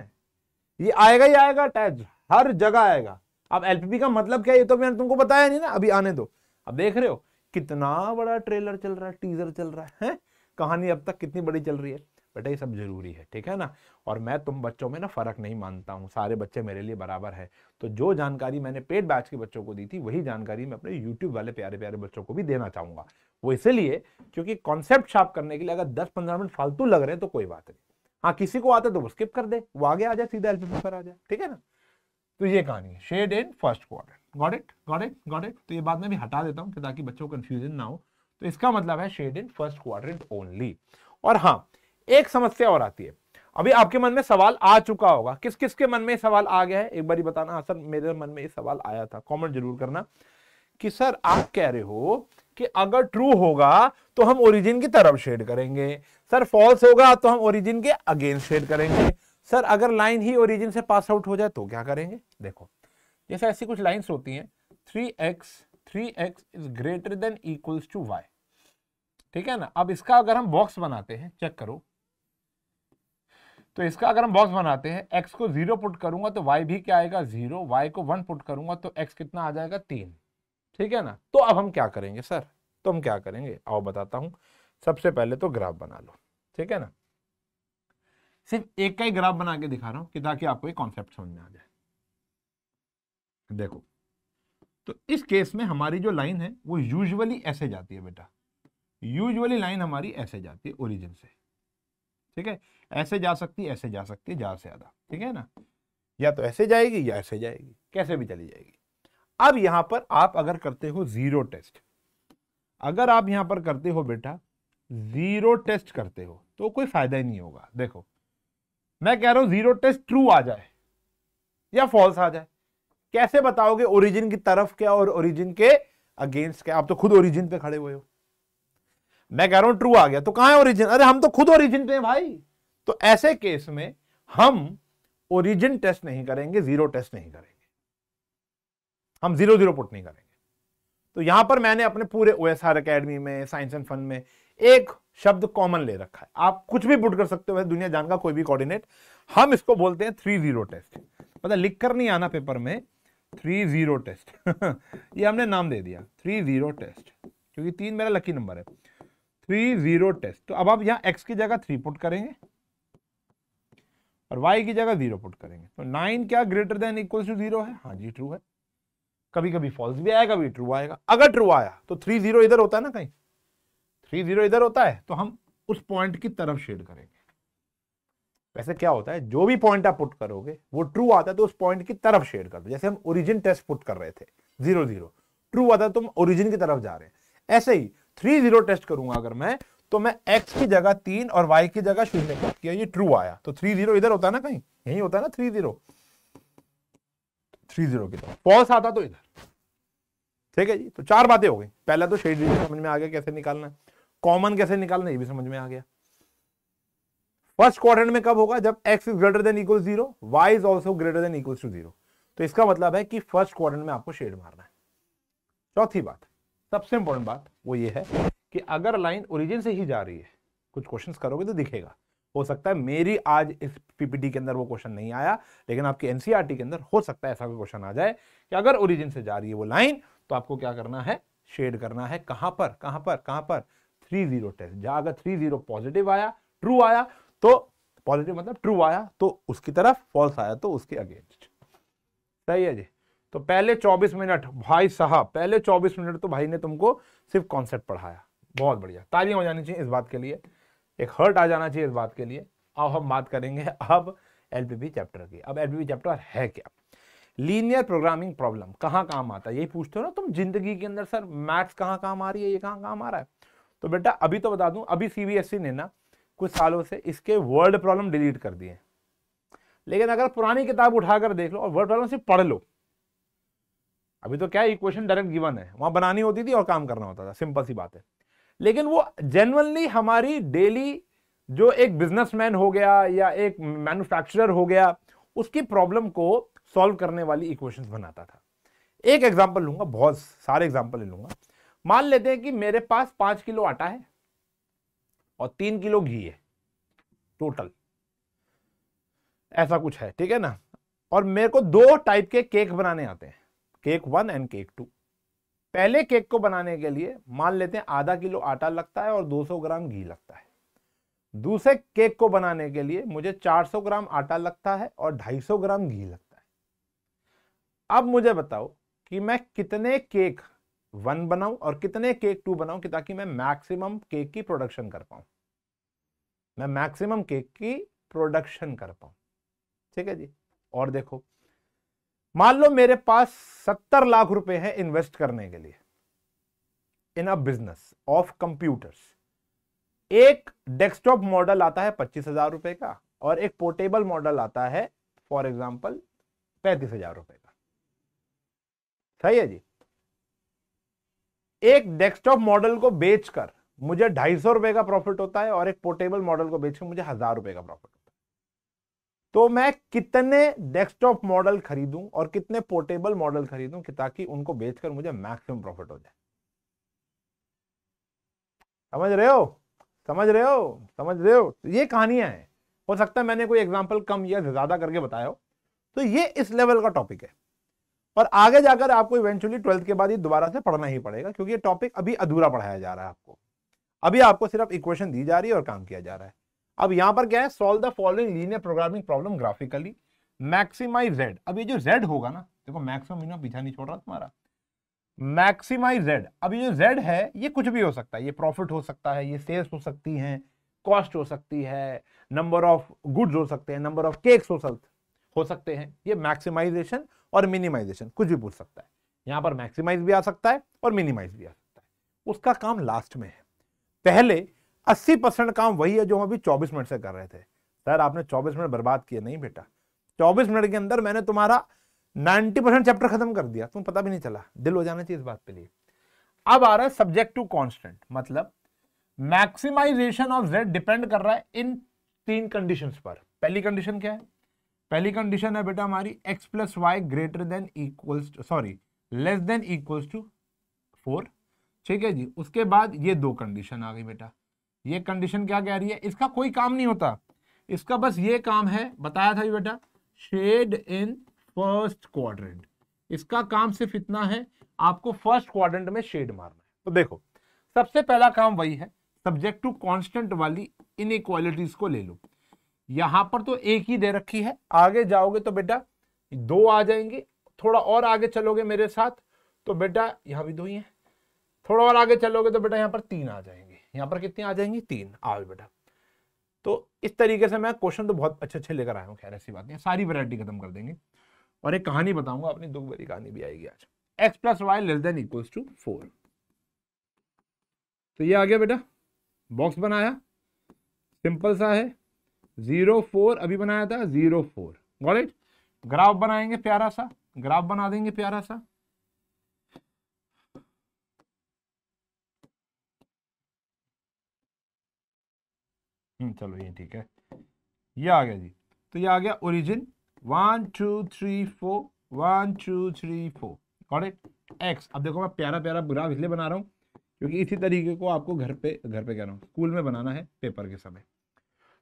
S1: ये आएगा ही आएगा टैच हर जगह आएगा अब एलपीपी का मतलब क्या ये तो मैंने तुमको बताया नहीं ना अभी आने दो अब देख रहे हो कितना बड़ा ट्रेलर चल रहा है टीजर चल रहा है, है? कहानी अब तक कितनी बड़ी चल रही है बेटा ये सब जरूरी है ठीक है ना और मैं तुम बच्चों में ना फ़र्क नहीं मानता हूँ सारे बच्चे मेरे लिए बराबर है तो जो जानकारी मैंने पेड बैच के बच्चों को दी थी वही जानकारी मैं अपने यूट्यूब वाले प्यारे प्यारे बच्चों को भी देना चाहूंगा वो इसलिए क्योंकि कॉन्सेप्ट शार्प करने के लिए अगर दस पंद्रह मिनट फालतू लग रहे हैं तो कोई बात नहीं हाँ किसी को आता तो वो स्किप कर दे वो आगे आ जाए सीधा एलपीपी पर आ जाए ठीक है ना तो ये कहानी है shade in first quadrant got it got it got it तो ये बात मैं भी हटा देता हूँ ताकि बच्चों को कंफ्यूजन ना हो तो इसका मतलब है शेड इन फर्स्ट क्वार ओनली और हाँ एक समस्या और आती है अभी आपके मन में सवाल आ चुका होगा किस किस के मन में सवाल आ गया है एक बार बताना हाँ सर मेरे मन में ये सवाल आया था कॉमेंट जरूर करना कि सर आप कह रहे हो कि अगर ट्रू होगा तो हम ओरिजिन की तरफ शेड करेंगे सर फॉल्स होगा तो हम ओरिजिन के अगेंस्ट शेड करेंगे सर अगर लाइन ही ओरिजिन से पास आउट हो जाए तो क्या करेंगे देखो जैसे ऐसी कुछ लाइंस होती हैं three x three x is greater than equals to y ठीक है ना अब इसका अगर हम बॉक्स बनाते हैं चेक करो तो इसका अगर हम बॉक्स बनाते हैं एक्स को जीरो पुट करूंगा तो वाई भी क्या आएगा जीरो वाई को वन पुट करूंगा तो एक्स कितना आ जाएगा तीन ठीक है ना तो अब हम क्या करेंगे सर तो हम क्या करेंगे आओ बताता हूँ सबसे पहले तो ग्राफ बना लो ठीक है ना सिर्फ एक का ही ग्राफ बना के दिखा रहा हूँ कि ताकि आपको एक कॉन्सेप्ट समझ में आ जाए देखो तो इस केस में हमारी जो लाइन है वो यूजुअली ऐसे जाती है बेटा यूजुअली लाइन हमारी ऐसे जाती है ओरिजिन से ठीक है ऐसे जा सकती ऐसे जा सकती है ज्यादा से ज्यादा ठीक है ना या तो ऐसे जाएगी या ऐसे जाएगी कैसे भी चली जाएगी अब यहां पर आप अगर करते हो जीरो टेस्ट अगर आप यहां पर करते हो बेटा जीरो टेस्ट करते हो तो कोई फायदा ही नहीं होगा देखो मैं कह रहा हूं जीरो टेस्ट ट्रू आ जाए या फॉल्स आ जाए कैसे बताओगे ओरिजिन की तरफ क्या और ओरिजिन के अगेंस्ट क्या आप तो खुद ओरिजिन पे खड़े हुए हो मैं कह रहा हूं ट्रू आ गया तो कहां है ओरिजिन अरे हम तो खुद ओरिजिन पे हैं भाई तो ऐसे केस में हम ओरिजिन टेस्ट नहीं करेंगे जीरो टेस्ट नहीं करेंगे हम जीरो जीरो पुट नहीं करेंगे तो यहां पर मैंने अपने पूरे ओ एस आर अकेडमी में साइंस एंड फन में एक शब्द कॉमन ले रखा है आप कुछ भी पुट कर सकते हो दुनिया जान का कोई भी कोऑर्डिनेट हम इसको बोलते हैं थ्री जीरो टेस्ट मतलब लिख कर नहीं आना पेपर में थ्री जीरो टेस्ट ये हमने नाम दे दिया थ्री जीरो टेस्ट क्योंकि तीन मेरा लकी नंबर है थ्री जीरो टेस्ट तो अब आप यहां एक्स की जगह थ्री पुट करेंगे और वाई की जगह जीरो पुट करेंगे तो नाइन क्या greater than equal to zero है हाँ जी ट्रू है कभी कभी फॉल्स भी आएगा कभी ट्रू आएगा अगर ट्रू आया तो थ्री जीरो इधर होता है ना कहीं थ्री जीरो इधर होता है तो हम उस पॉइंट की तरफ शेड करेंगे वैसे क्या होता है जो भी पॉइंट आप पुट करोगे वो ट्रू आता है तो उस पॉइंट की तरफ शेड कर दो जैसे हम ओरिजिन टेस्ट पुट कर रहे थे जीरो जीरो ट्रू आता है तो हम ओरिजिन की तरफ जा रहे हैं ऐसे ही थ्री जीरो टेस्ट करूंगा अगर मैं तो मैं x की जगह तीन और y की जगह शून्य प्राप्त किया ये ट्रू आया तो थ्री जीरो इधर होता ना कहीं यही होता ना थ्री जीरो थ्री जीरो की तरफ फॉल्स आता तो इधर ठीक है जी तो चार बातें हो गई पहले तो शेड रीजन समझ में आ गया कैसे निकालना है कॉमन कैसे निकालना ये भी समझ में आ गया फर्स्ट क्वाड्रेंट में कब होगा जब x is greater than equal zero y is also greater than equal to zero तो इसका मतलब है कि फर्स्ट क्वाड्रेंट में आपको शेड मारना है चौथी बात सबसे इंपॉर्टेंट बात वो ये है कि अगर लाइन ओरिजिन से ही जा रही है कुछ क्वेश्चन करोगे तो दिखेगा हो सकता है मेरी आज इस पीपीटी के अंदर वो क्वेश्चन नहीं आया लेकिन आपकी एनसीईआरटी e के अंदर हो सकता है ऐसा कोई क्वेश्चन आ जाए कि अगर ओरिजिन से जा रही है वो लाइन तो आपको क्या करना है शेड करना है कहां पर कहां पर कहां पर थ्री जीरो टेस्ट जहां अगर थ्री जीरो पॉजिटिव आया ट्रू आया तो पॉजिटिव मतलब ट्रू आया तो उसकी तरफ फॉल्स आया तो उसके अगेंस्ट सही है जी तो पहले 24 मिनट भाई साहब पहले 24 मिनट तो भाई ने तुमको सिर्फ कॉन्सेप्ट पढ़ाया बहुत बढ़िया तालियां हो जानी चाहिए इस बात के लिए एक हर्ट आ जाना चाहिए इस बात के लिए अब हम बात करेंगे अब एल चैप्टर की अब एल चैप्टर है क्या लीनियर प्रोग्रामिंग प्रॉब्लम कहाँ काम आता है यही पूछते हो ना तुम जिंदगी के अंदर सर मैथ्स कहाँ काम आ रही है ये कहाँ काम आ रहा है तो बेटा अभी तो बता दूं अभी सीबीएसई e ने ना कुछ सालों से इसके वर्ड प्रॉब्लम डिलीट कर दिए लेकिन अगर पुरानी किताब उठाकर देख लो और वर्ड प्रॉब्लम सिर्फ पढ़ लो अभी तो क्या इक्वेशन डायरेक्ट गिवन है वहां बनानी होती थी और काम करना होता था सिंपल सी बात है लेकिन वो जेनवनली हमारी डेली जो एक बिजनेसमैन हो गया या एक मैन्युफैक्चरर हो गया उसकी प्रॉब्लम को सॉल्व करने वाली इक्वेशंस बनाता था एक एग्जांपल लूंगा बहुत सारे एग्जांपल ले लूंगा मान लेते हैं कि मेरे पास पांच किलो आटा है और तीन किलो घी है टोटल ऐसा कुछ है ठीक है ना और मेरे को दो टाइप के केक बनाने आते हैं cake one and cake two पहले केक को बनाने के लिए मान लेते हैं आधा किलो आटा लगता है और 200 ग्राम घी लगता है दूसरे केक को बनाने के लिए मुझे 400 ग्राम आटा लगता है और 250 ग्राम घी लगता है अब मुझे बताओ कि मैं कितने केक वन बनाऊं और कितने केक टू बनाऊं कि ताकि मैं मैक्सिमम केक की प्रोडक्शन कर पाऊं मैं मैक्सिमम केक की प्रोडक्शन कर पाऊं ठीक है जी और देखो मान लो मेरे पास सत्तर लाख रुपए हैं इन्वेस्ट करने के लिए in a business of computers एक डेस्कटॉप मॉडल आता है पच्चीस हजार रुपए का और एक पोर्टेबल मॉडल आता है फॉर एग्जाम्पल पैंतीस हजार रुपए का सही है जी एक डेस्कटॉप मॉडल को बेचकर मुझे ढाई सौ रुपए का प्रॉफिट होता है और एक पोर्टेबल मॉडल को बेचकर मुझे हजार रुपए का प्रॉफिट तो मैं कितने डेस्कटॉप मॉडल खरीदूं और कितने पोर्टेबल मॉडल खरीदूं कि ताकि उनको बेचकर मुझे मैक्सिमम प्रॉफिट हो जाए समझ रहे हो समझ रहे हो समझ रहे हो तो ये कहानियां हैं हो सकता है मैंने कोई एग्जाम्पल कम या ज्यादा करके बताया हो तो ये इस लेवल का टॉपिक है और आगे जाकर आपको इवेंचुअली ट्वेल्थ के बाद ये दोबारा से पढ़ना ही पड़ेगा क्योंकि ये टॉपिक अभी अधूरा पढ़ाया जा रहा है आपको अभी आपको सिर्फ इक्वेशन दी जा रही है और काम किया जा रहा है अब यहां पर क्या है solve the following linear programming problem graphically maximize z अब ये जो जेड होगा ना देखो मैक्सिमम मिनिमम पीछा नहीं छोड़ रहा तुम्हारा मैक्सिमाइज जेड अब ये जो जेड है ये कुछ भी हो सकता है ये प्रॉफिट हो सकता है ये सेल्स हो सकती हैं कॉस्ट हो सकती है नंबर ऑफ गुड्स हो सकते हैं नंबर ऑफ केक्स हो सकते हो सकते हैं ये मैक्सिमाइजेशन और मिनिमाइजेशन कुछ भी पूछ सकता है यहां पर मैक्सिमाइज भी आ सकता है और मिनिमाइज भी आ सकता है उसका काम लास्ट में है पहले अस्सी परसेंट काम वही है जो हम अभी चौबीस मिनट से कर रहे थे सर आपने चौबीस मिनट बर्बाद किए नहीं बेटा चौबीस मिनट के अंदर मैंने तुम्हारा नाइन्टी परसेंट चैप्टर खत्म कर दिया तुम्हें पता भी नहीं चला दिल हो जाना चाहिए इस बात के लिए अब आ रहा है सब्जेक्ट टू कॉन्स्टेंट मतलब मैक्सिमाइजेशन ऑफ जेड डिपेंड कर रहा है इन तीन कंडीशन पर पहली कंडीशन क्या है पहली कंडीशन है बेटा हमारी x plus Y greater than equals sorry less than equals to four ठीक है जी उसके बाद ये दो कंडीशन आ गई बेटा ये कंडीशन क्या कह रही है इसका कोई काम नहीं होता इसका बस ये काम है बताया था बेटा शेड इन फर्स्ट क्वाड्रेंट इसका काम सिर्फ इतना है आपको फर्स्ट क्वाड्रेंट में शेड मारना है तो देखो सबसे पहला काम वही है सब्जेक्ट टू कांस्टेंट वाली इन को ले लो यहां पर तो एक ही दे रखी है आगे जाओगे तो बेटा दो आ जाएंगे थोड़ा और आगे चलोगे मेरे साथ तो बेटा यहां भी दो ही है थोड़ा और आगे चलोगे तो बेटा यहां पर तीन आ जाएंगे यहां पर कितनी आ जाएंगी तीन आओ बेटा तो इस तरीके से मैं क्वेश्चन तो बहुत अच्छे अच्छे लेकर आया हूँ खैर ऐसी बात नहीं सारी वैरायटी खत्म कर देंगे और एक कहानी बताऊंगा अपनी दुख भरी कहानी भी आएगी आज x plus y less than equals to four तो ये आ गया बेटा बॉक्स बनाया सिंपल सा है जीरो फोर अभी बनाया था जीरो फोर गॉट ग्राफ बनाएंगे प्यारा सा ग्राफ बना देंगे प्यारा सा हम्म, चलो ये ठीक है ये आ गया जी तो ये आ गया origin one two three four one two three four और एक्स अब देखो मैं प्यारा प्यारा ग्राफ इसलिए बना रहा हूँ क्योंकि इसी तरीके को आपको घर पे घर पे कह रहा हूँ स्कूल में बनाना है पेपर के समय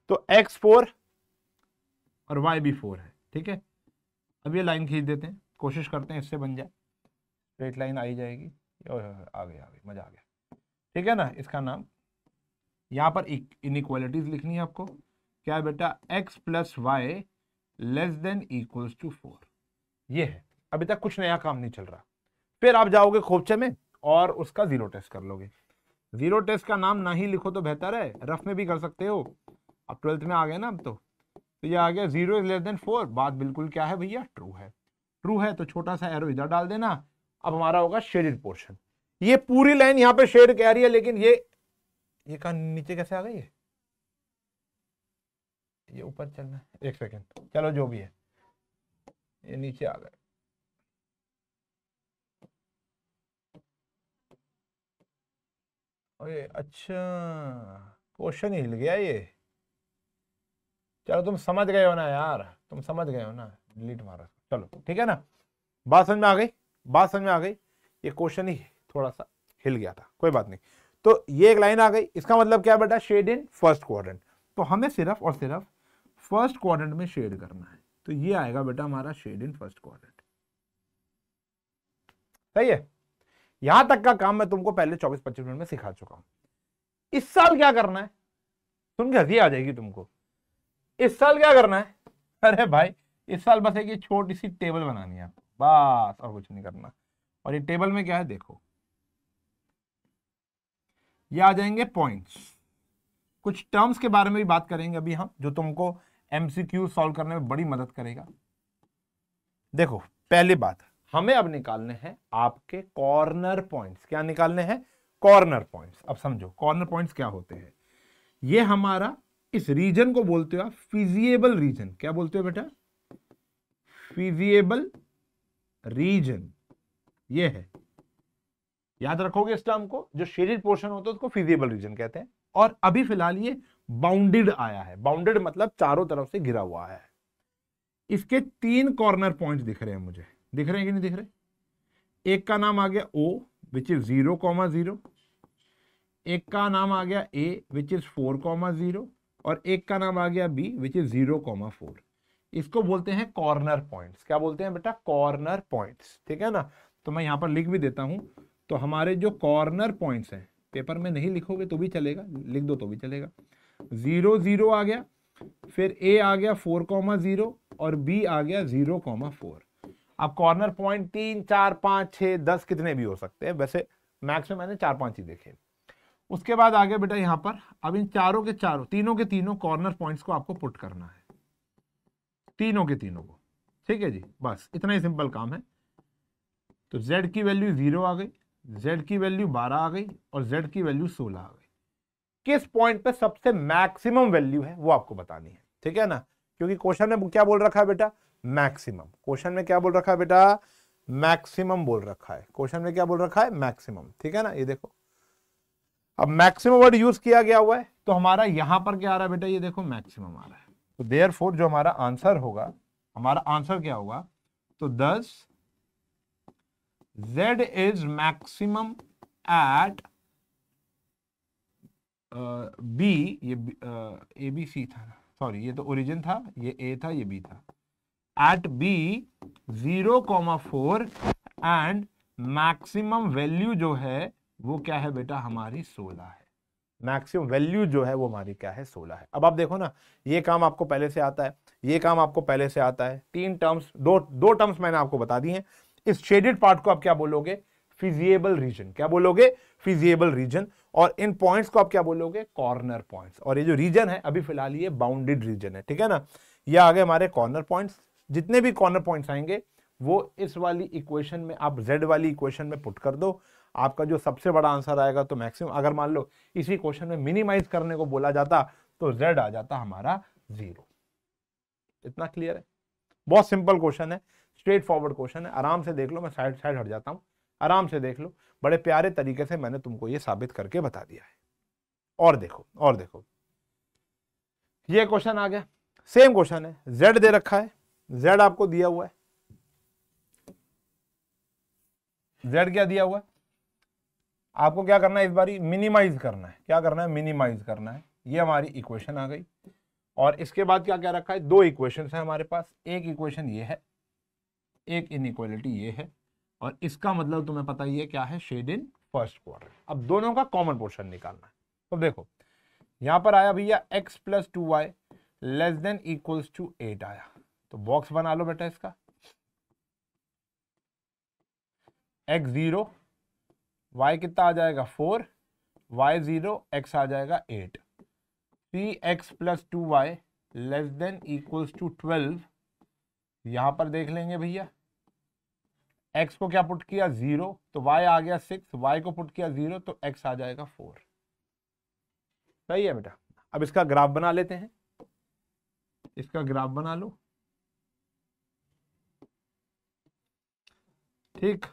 S1: तो एक्स फोर और वाई भी फोर है ठीक है अब ये लाइन खींच देते हैं कोशिश करते हैं इससे बन जाए स्ट्रेट लाइन आई जाएगी आ गई आ गई मज़ा आ गया ठीक है ना इसका नाम यहां पर इनक्वालिटीज लिखनी है आपको क्या बेटा x plus y less than equals to four ये है अभी तक कुछ नया काम नहीं चल रहा फिर आप जाओगे खोपचे में और उसका जीरो टेस्ट कर लोगे जीरो टेस्ट का नाम ना ही लिखो तो बेहतर है रफ में भी कर सकते हो अब ट्वेल्थ में आ गए ना अब तो तो ये आ गया zero is less than four बात बिल्कुल क्या है भैया ट्रू है ट्रू है तो छोटा सा एरो इधर डाल देना अब हमारा होगा शेडेड पोर्शन ये पूरी लाइन यहाँ पे शेड कह रही है लेकिन ये ये कहा नीचे कैसे आ गई है ये ऊपर चलना है एक सेकेंड चलो जो भी है ये नीचे आ गए अरे अच्छा क्वेश्चन हिल गया ये चलो तुम समझ गए हो ना यार तुम समझ गए हो ना डिलीट मारो चलो ठीक है ना बात समझ में आ गई बात समझ में आ गई ये क्वेश्चन ही थोड़ा सा हिल गया था कोई बात नहीं तो ये एक लाइन आ गई इसका मतलब क्या बेटा शेड इन फर्स्ट क्वाड्रेंट तो हमें सिर्फ और सिर्फ फर्स्ट क्वाड्रेंट में शेड करना है तो ये आएगा बेटा हमारा शेड इन फर्स्ट क्वाड्रेंट सही है यहां तक का काम मैं तुमको पहले 24-25 मिनट में सिखा चुका हूं इस साल क्या करना है सुन के हंसी आ जाएगी तुमको इस साल क्या करना है अरे भाई इस साल बस एक छोटी सी टेबल बनानी है आपको बस और कुछ नहीं करना और ये टेबल में क्या है देखो ये आ जाएंगे पॉइंट्स कुछ टर्म्स के बारे में भी बात करेंगे अभी हम जो तुमको एमसीक्यू सॉल्व करने में बड़ी मदद करेगा देखो पहली बात हमें अब निकालने हैं आपके कॉर्नर पॉइंट्स क्या निकालने हैं कॉर्नर पॉइंट्स अब समझो कॉर्नर पॉइंट्स क्या होते हैं ये हमारा इस रीजन को बोलते हो आप फिजिएबल रीजन क्या बोलते हो बेटा फिजिएबल रीजन ये है याद रखोगे इस टर्म को जो शेडेड पोर्शन होता है उसको फिजिबल रीजन कहते हैं और अभी फिलहाल ये बाउंडेड आया है बाउंडेड मतलब चारों तरफ से घिरा हुआ है इसके तीन कॉर्नर पॉइंट दिख रहे हैं मुझे दिख रहे हैं कि नहीं दिख रहे एक का नाम आ गया O which is zero comma zero एक का नाम आ गया A which is four comma zero और एक का नाम आ गया B which is zero comma four इसको बोलते हैं कॉर्नर पॉइंट्स क्या बोलते हैं बेटा कॉर्नर पॉइंट्स ठीक है ना तो मैं यहां पर लिख भी देता हूं तो हमारे जो कॉर्नर पॉइंट्स हैं पेपर में नहीं लिखोगे तो भी चलेगा लिख दो तो भी चलेगा जीरो जीरो आ गया फिर ए आ गया फोर कॉमा जीरो और बी आ गया जीरो कॉमा फोर अब कॉर्नर पॉइंट तीन चार पाँच छः दस कितने भी हो सकते हैं वैसे मैक्स में मैंने चार पाँच ही देखे उसके बाद आगे बेटा यहाँ पर अब इन चारों के चारों तीनों के तीनों कॉर्नर पॉइंट्स को आपको पुट करना है तीनों के तीनों को ठीक है जी बस इतना ही सिंपल काम है तो z की वैल्यू जीरो आ गई z की वैल्यू 12 आ गई और z की वैल्यू 16 आ गई किस पॉइंट पे सबसे मैक्सिमम वैल्यू है वो आपको बतानी है ठीक है ना क्योंकि क्वेश्चन में क्या बोल रखा है बेटा मैक्सिमम क्वेश्चन में क्या बोल रखा है बेटा मैक्सिमम बोल रखा है क्वेश्चन में क्या बोल रखा है मैक्सिमम ठीक है ना ये देखो अब मैक्सिमम वर्ड यूज किया गया हुआ है तो हमारा यहां पर क्या आ रहा है बेटा ये देखो मैक्सिमम आ रहा है तो देयर जो हमारा आंसर होगा हमारा आंसर क्या होगा तो दस z is maximum at B uh, ये ए बी सी था सॉरी ये तो ओरिजिन था ये ए था ये बी था at B zero comma four and maximum value जो है वो क्या है बेटा हमारी सोलह है मैक्सिमम वैल्यू जो है वो हमारी क्या है सोलह है अब आप देखो ना ये काम आपको पहले से आता है ये काम आपको पहले से आता है तीन टर्म्स दो दो टर्म्स मैंने आपको बता दी हैं इस शेडेड पार्ट को आप क्या बोलोगे फिजिएबल रीजन क्या बोलोगे फिजिएबल रीजन और इन पॉइंट्स को आप क्या बोलोगे कॉर्नर पॉइंट्स और ये जो रीजन है अभी फिलहाल ये बाउंडेड रीजन है ठीक है ना ये आ गए हमारे कॉर्नर पॉइंट्स जितने भी कॉर्नर पॉइंट्स आएंगे वो इस वाली इक्वेशन में आप जेड वाली इक्वेशन में पुट कर दो आपका जो सबसे बड़ा आंसर आएगा तो मैक्सिमम अगर मान लो इसी क्वेश्चन में मिनिमाइज करने को बोला जाता तो जेड आ जाता हमारा जीरो इतना क्लियर है बहुत सिंपल क्वेश्चन है स्ट्रेट फॉरवर्ड क्वेश्चन है आराम से देख लो मैं साइड साइड हट जाता हूँ आराम से देख लो बड़े प्यारे तरीके से मैंने तुमको ये साबित करके बता दिया है और देखो और देखो ये क्वेश्चन आ गया सेम क्वेश्चन है जेड दे रखा है जेड आपको दिया हुआ है जेड क्या दिया हुआ है आपको क्या करना है इस बारी मिनिमाइज करना है क्या करना है मिनिमाइज करना है ये हमारी इक्वेशन आ गई और इसके बाद क्या क्या रखा है दो इक्वेशन है हमारे पास एक इक्वेशन ये है एक इनक्वालिटी ये है और इसका मतलब तुम्हें पता ही है क्या है शेड इन फर्स्ट क्वार्टर अब दोनों का कॉमन पोर्शन निकालना है तो देखो यहाँ पर आया भैया x plus two Y less than equals to eight आया तो बॉक्स बना लो बेटा इसका x जीरो y कितना आ जाएगा फोर y जीरो x आ जाएगा eight three x plus two Y less than equals to twelve यहां पर देख लेंगे भैया एक्स को क्या पुट किया जीरो तो वाई आ गया सिक्स वाई को पुट किया जीरो तो एक्स आ जाएगा फोर सही है बेटा अब इसका ग्राफ बना लेते हैं इसका ग्राफ बना लो ठीक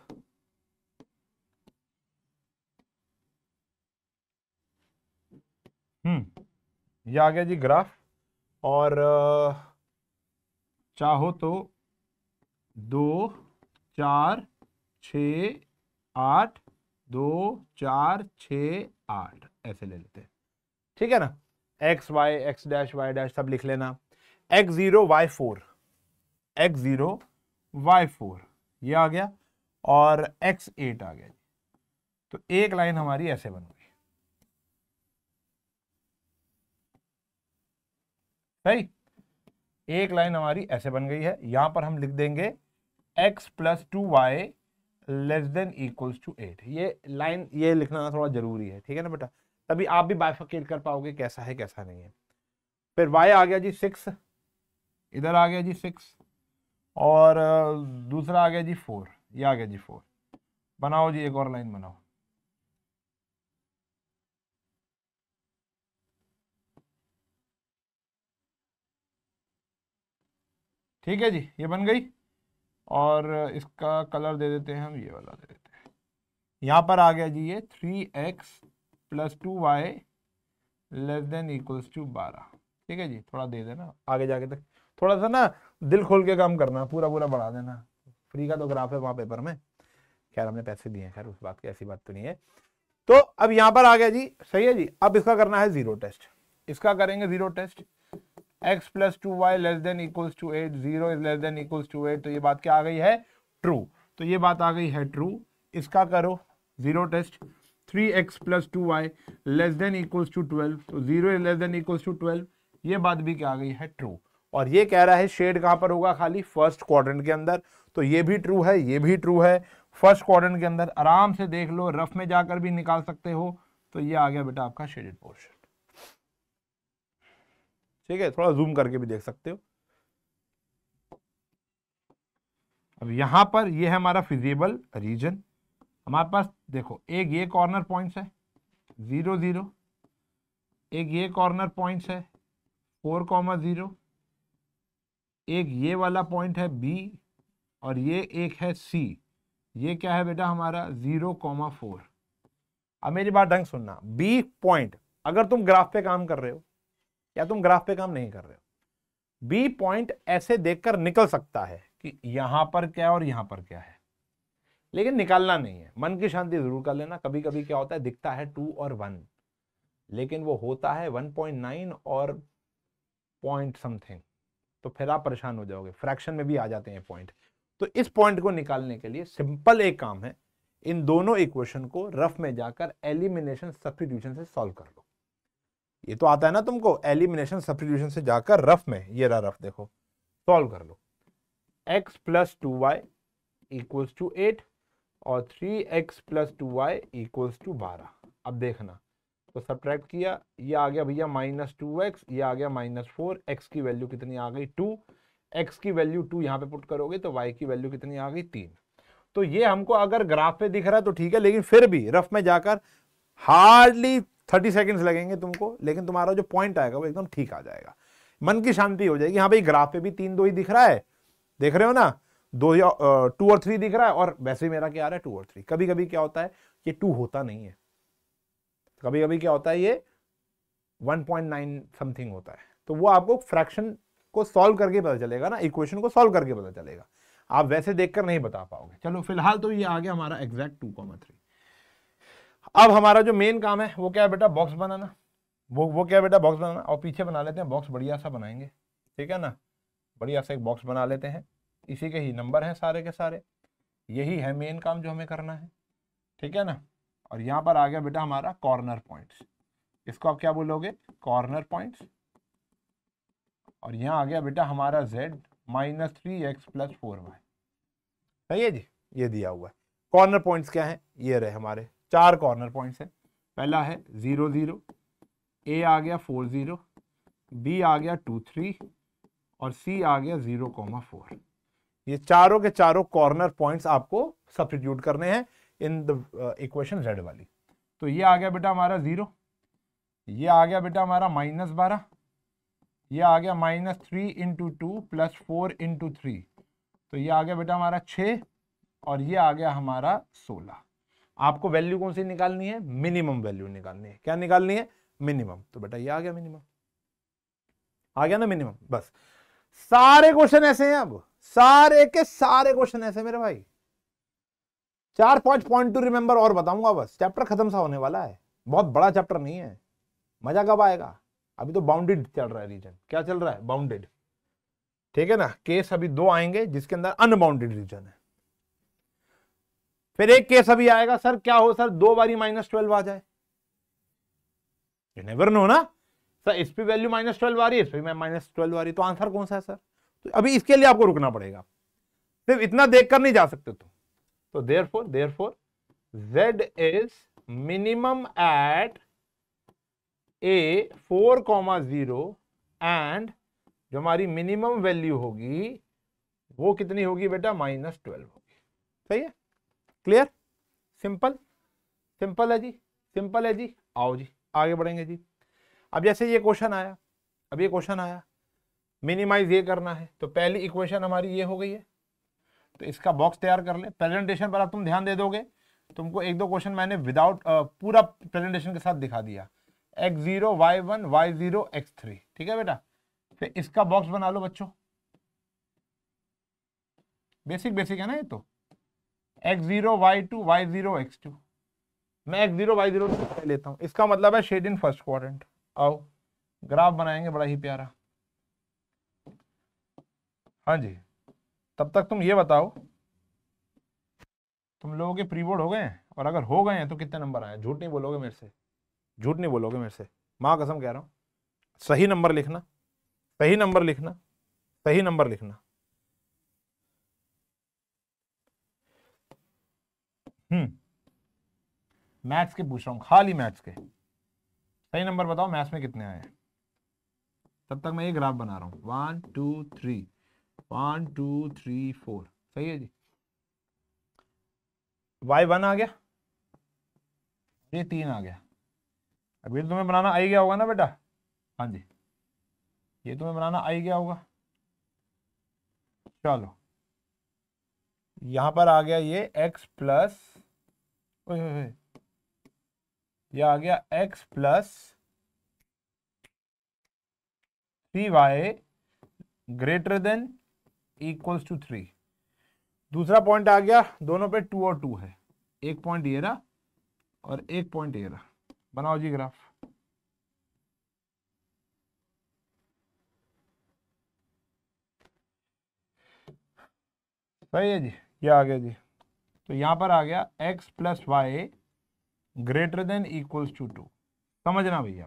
S1: हम्म ये आ गया जी ग्राफ और आ... चाहो तो दो चार छ आठ दो चार छ आठ ऐसे ले लेते हैं ठीक है ना X Y X dash Y dash सब लिख लेना X zero Y four X zero Y four ये आ गया और एक्स एट आ गया तो एक लाइन हमारी ऐसे बन गई सही एक लाइन हमारी ऐसे बन गई है यहां पर हम लिख देंगे X plus two Y less than equals to eight ये लाइन ये लिखना थोड़ा जरूरी है ठीक है ना बेटा तभी आप भी बाइफकेट कर पाओगे कैसा है कैसा नहीं है फिर वाई आ गया जी सिक्स इधर आ गया जी सिक्स और दूसरा आ गया जी फोर ये आ गया जी फोर बनाओ जी एक और लाइन बनाओ ठीक है जी ये बन गई और इसका कलर दे देते हैं हम ये वाला दे देते हैं यहाँ पर आ गया जी ये three x plus two Y less than equals to बारह ठीक है जी थोड़ा दे देना आगे जाके तक थोड़ा सा ना दिल खोल के काम करना पूरा पूरा बढ़ा देना फ्री का तो ग्राफ है वहाँ पेपर में खैर हमने पैसे दिए हैं खैर उस बात की ऐसी बात तो नहीं है तो अब यहाँ पर आ गया जी सही है जी अब इसका करना है जीरो टेस्ट इसका करेंगे zero test X plus two Y less than equals to eight zero is less than equals to eight तो ये बात क्या आ गई है ट्रू तो ये बात आ गई है ट्रू इसका करो zero test three x plus two Y less than equals to twelve तो zero is less than equals to twelve ये बात भी क्या आ गई है ट्रू और ये कह रहा है शेड कहाँ पर होगा खाली फर्स्ट क्वाड्रेंट के अंदर तो ये भी ट्रू है ये भी ट्रू है फर्स्ट क्वाड्रेंट के अंदर आराम से देख लो रफ में जाकर भी निकाल सकते हो तो ये आ गया बेटा आपका शेडेड पोर्शन ठीक है थोड़ा जूम करके भी देख सकते हो अब यहां पर ये है हमारा फिजिबल रीजन हमारे पास देखो एक ये कॉर्नर पॉइंट्स है ज़ीरो ज़ीरो एक ये कॉर्नर पॉइंट्स है फोर कॉमा ज़ीरो एक ये वाला पॉइंट है बी और ये एक है सी ये क्या है बेटा हमारा ज़ीरो कॉमा फोर अब मेरी बात ढंग सुनना बी पॉइंट अगर तुम ग्राफ पे काम कर रहे हो या तुम ग्राफ पे काम नहीं कर रहे हो बी पॉइंट ऐसे देखकर निकल सकता है कि यहां पर क्या है और यहां पर क्या है लेकिन निकालना नहीं है मन की शांति जरूर कर लेना कभी कभी क्या होता है दिखता है टू और वन लेकिन वो होता है वन पॉइंट नाइन और पॉइंट समथिंग तो फिर आप परेशान हो जाओगे फ्रैक्शन में भी आ जाते हैं पॉइंट तो इस पॉइंट को निकालने के लिए सिंपल एक काम है इन दोनों इक्वेशन को रफ में जाकर एलिमिनेशन सब्सटीट्यूशन से सॉल्व कर लो ये तो आता है ना तुमको एलिमिनेशन सब्सटीट्यूशन से जाकर रफ में ये रहा रफ देखो सॉल्व कर लो x plus two Y equals to eight और three x plus two Y equals to बारह अब देखना तो सब्ट्रैक्ट किया ये आ गया भैया माइनस टू एक्स ये आ गया माइनस फोर एक्स की वैल्यू कितनी आ गई टू एक्स की वैल्यू टू यहाँ पे पुट करोगे तो वाई की वैल्यू कितनी आ गई तीन तो ये हमको अगर ग्राफ पे दिख रहा है तो ठीक है लेकिन फिर भी रफ में जाकर हार्डली थर्टी सेकेंड्स लगेंगे तुमको लेकिन तुम्हारा जो पॉइंट आएगा वो एकदम ठीक आ जाएगा मन की शांति हो जाएगी हाँ भाई ग्राफ पे भी तीन दो ही दिख रहा है देख रहे हो ना दो या टू और थ्री दिख रहा है और वैसे ही मेरा क्या आ रहा है टू और थ्री कभी कभी क्या होता है ये टू होता नहीं है कभी कभी क्या होता है ये वन पॉइंट नाइन समथिंग होता है तो वो आपको फ्रैक्शन को सॉल्व करके पता चलेगा ना इक्वेशन को सॉल्व करके पता चलेगा आप वैसे देखकर नहीं बता पाओगे चलो फिलहाल तो ये आ गया हमारा एग्जैक्ट टू कॉमा थ्री अब हमारा जो मेन काम है वो क्या है बेटा बॉक्स बनाना वो वो क्या है बेटा बॉक्स बनाना और पीछे बना लेते हैं बॉक्स बढ़िया सा बनाएंगे ठीक है ना बढ़िया सा एक बॉक्स बना लेते हैं इसी के ही नंबर हैं सारे के सारे यही है मेन काम जो हमें करना है ठीक है ना और यहाँ पर आ गया बेटा हमारा कॉर्नर पॉइंट्स इसको आप क्या बोलोगे कॉर्नर पॉइंट्स और यहाँ आ गया बेटा हमारा Z minus three x plus four Y सही है जी ये दिया हुआ है कॉर्नर पॉइंट्स क्या है ये रहे हमारे चार कॉर्नर पॉइंट्स हैं पहला है ज़ीरो ज़ीरो ए आ गया फोर ज़ीरो बी आ गया टू थ्री और सी आ गया ज़ीरो कॉमा फोर ये चारों के चारों कॉर्नर पॉइंट्स आपको सब्सटीट्यूट करने हैं इन द इक्वेशन जेड वाली तो ये आ गया बेटा हमारा ज़ीरो ये आ गया बेटा हमारा माइनस बारह ये आ गया minus three into two plus four into three तो ये आ गया बेटा हमारा छः और ये आ गया हमारा सोलह आपको वैल्यू कौन सी निकालनी है मिनिमम वैल्यू निकालनी है क्या निकालनी है मिनिमम तो बेटा ये आ गया मिनिमम आ गया ना मिनिमम बस सारे क्वेश्चन ऐसे हैं अब सारे के सारे क्वेश्चन ऐसे मेरे भाई चार पांच पॉइंट टू रिमेंबर और बताऊंगा बस चैप्टर खत्म सा होने वाला है बहुत बड़ा चैप्टर नहीं है मजा कब आएगा अभी तो बाउंडेड चल रहा है रीजन क्या चल रहा है बाउंडेड ठीक है ना केस अभी दो आएंगे जिसके अंदर अनबाउंडेड रीजन है फिर एक केस अभी आएगा सर क्या हो सर दो बारी माइनस ट्वेल्व आ जाए यू नेवर नो ना सर इस पे वैल्यू माइनस ट्वेल्व आ रही है माइनस ट्वेल्व आ रही है तो आंसर कौन सा है सर तो अभी इसके लिए आपको रुकना पड़ेगा सिर्फ इतना देख कर नहीं जा सकते तुम तो therefore therefore Z is minimum at A four comma zero and जो हमारी मिनिमम वैल्यू होगी वो कितनी होगी बेटा माइनस ट्वेल्व होगी सही है क्लियर सिंपल सिंपल है जी सिंपल है जी आओ जी आगे बढ़ेंगे जी अब जैसे ये क्वेश्चन आया अब ये क्वेश्चन आया मिनिमाइज ये करना है तो पहली इक्वेशन हमारी ये हो गई है तो इसका बॉक्स तैयार कर ले प्रेजेंटेशन पर आप तुम ध्यान दे दोगे तुमको एक दो क्वेश्चन मैंने विदाउट पूरा प्रेजेंटेशन के साथ दिखा दिया X zero Y one Y zero X three ठीक है बेटा फिर इसका बॉक्स बना लो बच्चों बेसिक बेसिक है ना ये तो X zero Y two Y zero X two मैं एक्स जीरो वाई जीरो लेता हूँ इसका मतलब है शेड इन फर्स्ट क्वाड्रेंट आओ ग्राफ बनाएंगे बड़ा ही प्यारा हाँ जी तब तक तुम ये बताओ तुम लोगों के प्री बोर्ड हो गए हैं और अगर हो गए हैं तो कितने नंबर आए झूठ नहीं बोलोगे मेरे से झूठ नहीं बोलोगे मेरे से माँ कसम कह रहा हूँ सही नंबर लिखना सही नंबर लिखना सही नंबर लिखना मैथ्स हम्म। के पूछ रहा हूँ खाली मैथ्स के सही नंबर बताओ मैथ्स में कितने आए तब तक मैं ये ग्राफ बना रहा हूँ one two three one two three four सही है जी वाई वन आ गया ये तीन आ गया अब ये तो तुम्हें बनाना आई गया होगा ना बेटा हाँ जी ये तुम्हें बनाना आई गया होगा चलो यहाँ पर आ गया ये x प्लस ये आ गया x plus three Y greater than equals to three दूसरा पॉइंट आ गया दोनों पे टू और टू है एक पॉइंट ये रहा और एक पॉइंट ये रहा बनाओ जी ग्राफ सही है जी ये आ गया जी तो यहां पर आ गया X plus Y greater than equals to two समझना भैया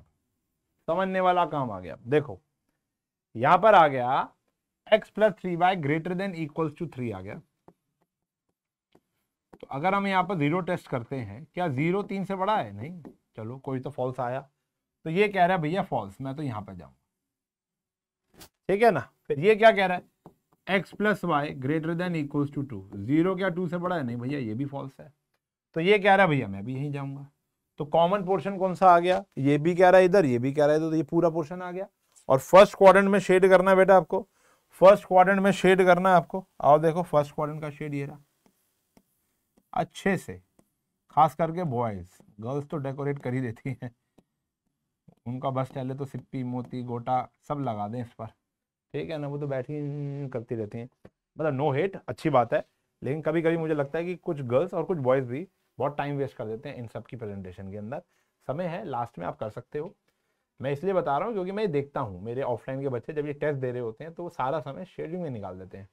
S1: समझने वाला काम आ गया देखो यहां पर आ गया X plus three Y greater than equals to three आ गया तो अगर हम यहां पर जीरो टेस्ट करते हैं क्या जीरो तीन से बड़ा है नहीं चलो कोई तो फॉल्स आया तो ये कह रहा है भैया फॉल्स मैं तो यहां पर जाऊँगा ठीक है ना फिर ये क्या कह रहा है X plus Y greater than equals to two zero क्या टू से बड़ा है नहीं भैया ये भी फॉल्स है तो ये कह रहा है भैया मैं भी यहीं जाऊंगा तो कॉमन पोर्शन कौन सा आ गया ये भी कह रहा है इधर ये भी कह रहा है तो ये पूरा पोर्शन आ गया और फर्स्ट क्वाड्रेंट में शेड करना है बेटा आपको फर्स्ट क्वाड्रेंट में शेड करना है आपको आओ देखो फर्स्ट क्वाड्रेंट का शेड ये रहा अच्छे से खास करके बॉयज गर्ल्स तो डेकोरेट कर ही देती हैं उनका बस चले तो सिप्पी मोती गोटा सब लगा दें इस पर ठीक है ना वो तो बैठी करती रहती हैं मतलब नो हेट अच्छी बात है लेकिन कभी कभी मुझे लगता है कि कुछ गर्ल्स और कुछ बॉयज़ भी बहुत टाइम वेस्ट कर देते हैं इन सब की प्रेजेंटेशन के अंदर समय है लास्ट में आप कर सकते हो मैं इसलिए बता रहा हूँ क्योंकि मैं देखता हूँ मेरे ऑफलाइन के बच्चे जब ये टेस्ट दे रहे होते हैं तो वो सारा समय शेडिंग में निकाल देते हैं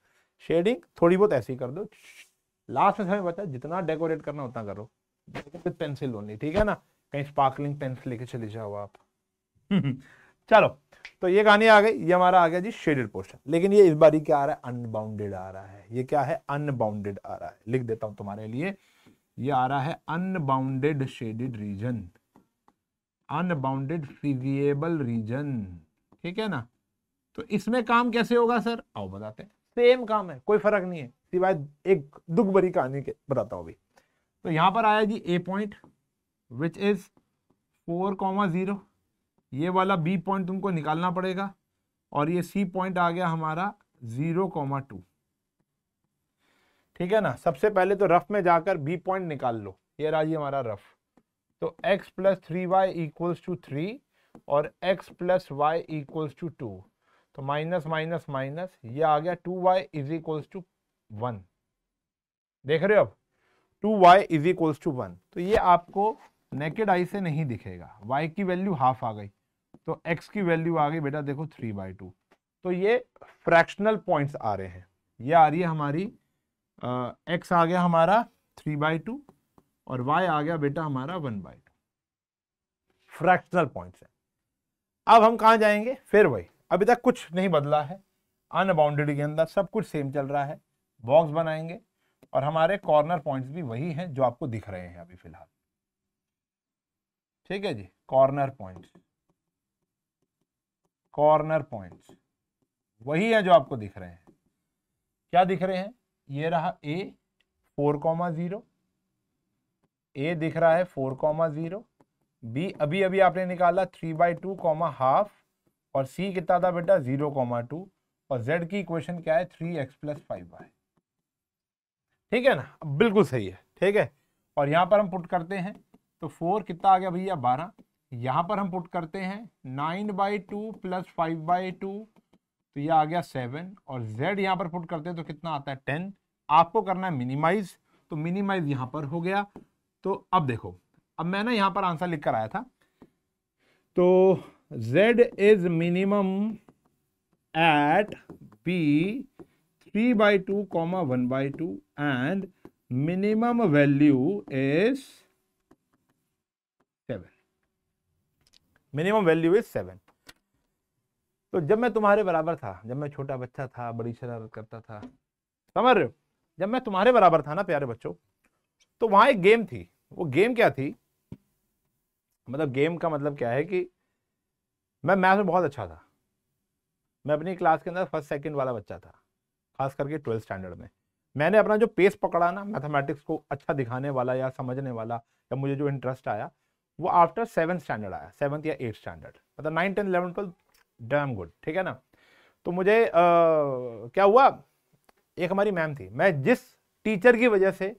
S1: शेडिंग थोड़ी बहुत ऐसी कर दो लास्ट में समय बचा जितना डेकोरेट करना उतना करो पेंसिल ओनली ठीक है ना कहीं स्पार्कलिंग पेंसिल लेके चले जाओ आप चलो तो ये कहानी आ गई ये हमारा आ गया जी शेडेड पोर्शन लेकिन ये इस बारी क्या आ रहा है अनबाउंडेड आ रहा है ये क्या है अनबाउंडेड आ रहा है लिख देता हूं तुम्हारे लिए ये आ रहा है unbounded shaded region unbounded feasible region ठीक है ना तो इसमें काम कैसे होगा सर आओ बताते हैं सेम काम है कोई फर्क नहीं है सिवाय एक दुख भरी कहानी के बताता हूँ अभी तो यहां पर आया जी A point which is four comma zero ये वाला बी पॉइंट तुमको निकालना पड़ेगा और ये सी पॉइंट आ गया हमारा जीरो कॉमा टू ठीक है ना सबसे पहले तो रफ में जाकर बी पॉइंट निकाल लो ये राजी हमारा रफ तो x plus three Y equals to three और x plus Y equals to two तो माइनस माइनस माइनस ये आ गया two Y is equals to one देख रहे हो अब two Y is equals to one तो ये आपको नेकेड आई से नहीं दिखेगा वाई की वैल्यू हाफ आ गई तो x की वैल्यू आ गई बेटा देखो थ्री बाई टू तो ये फ्रैक्शनल पॉइंट्स आ रहे हैं ये आ रही है हमारी आ, x आ गया हमारा थ्री बाई टू और y आ गया बेटा हमारा one by two fractional points है अब हम कहाँ जाएंगे फिर वही अभी तक कुछ नहीं बदला है अनबाउंडेड के अंदर सब कुछ सेम चल रहा है बॉक्स बनाएंगे और हमारे कॉर्नर पॉइंट्स भी वही हैं जो आपको दिख रहे हैं अभी फिलहाल ठीक है जी कॉर्नर पॉइंट्स कॉर्नर पॉइंट्स वही है जो आपको दिख रहे हैं क्या दिख रहे हैं ये रहा A four comma zero A दिख रहा है फोर कॉमा जीरो बी अभी अभी आपने निकाला three by two comma half और सी कितना था बेटा जीरो कॉमा टू और जेड की इक्वेशन क्या है three x plus five Y ठीक है ना बिल्कुल सही है ठीक है और यहां पर हम पुट करते हैं तो फोर कितना आ गया भैया बारह यहां पर हम पुट करते हैं nine by two plus five by two तो ये आ गया सेवन और जेड यहां पर पुट करते हैं तो कितना आता है टेन आपको करना है मिनिमाइज तो मिनिमाइज यहां पर हो गया तो अब देखो अब मैं ना यहां पर आंसर लिख कर आया था तो z is minimum at b three by two comma one by two and minimum value is minimum value is seven तो जब मैं तुम्हारे बराबर था जब मैं छोटा बच्चा था बड़ी शरारत करता था समझ रहे हो जब मैं तुम्हारे बराबर था ना प्यारे बच्चों तो वहाँ एक गेम थी वो गेम क्या थी मतलब गेम का मतलब क्या है कि मैं मैथ में बहुत अच्छा था मैं अपनी क्लास के अंदर फर्स्ट सेकंड वाला बच्चा था खास करके ट्वेल्थ स्टैंडर्ड में मैंने अपना जो पेस पकड़ा ना मैथमेटिक्स को अच्छा दिखाने वाला या समझने वाला या मुझे जो इंटरेस्ट आया वो आफ्टर सेवन स्टैंडर्ड आया सेवन्थ या एट स्टैंडर्ड मतलब nine ten eleven twelfth damn good ठीक है ना तो मुझे आ, क्या हुआ एक हमारी मैम थी मैं जिस टीचर की वजह से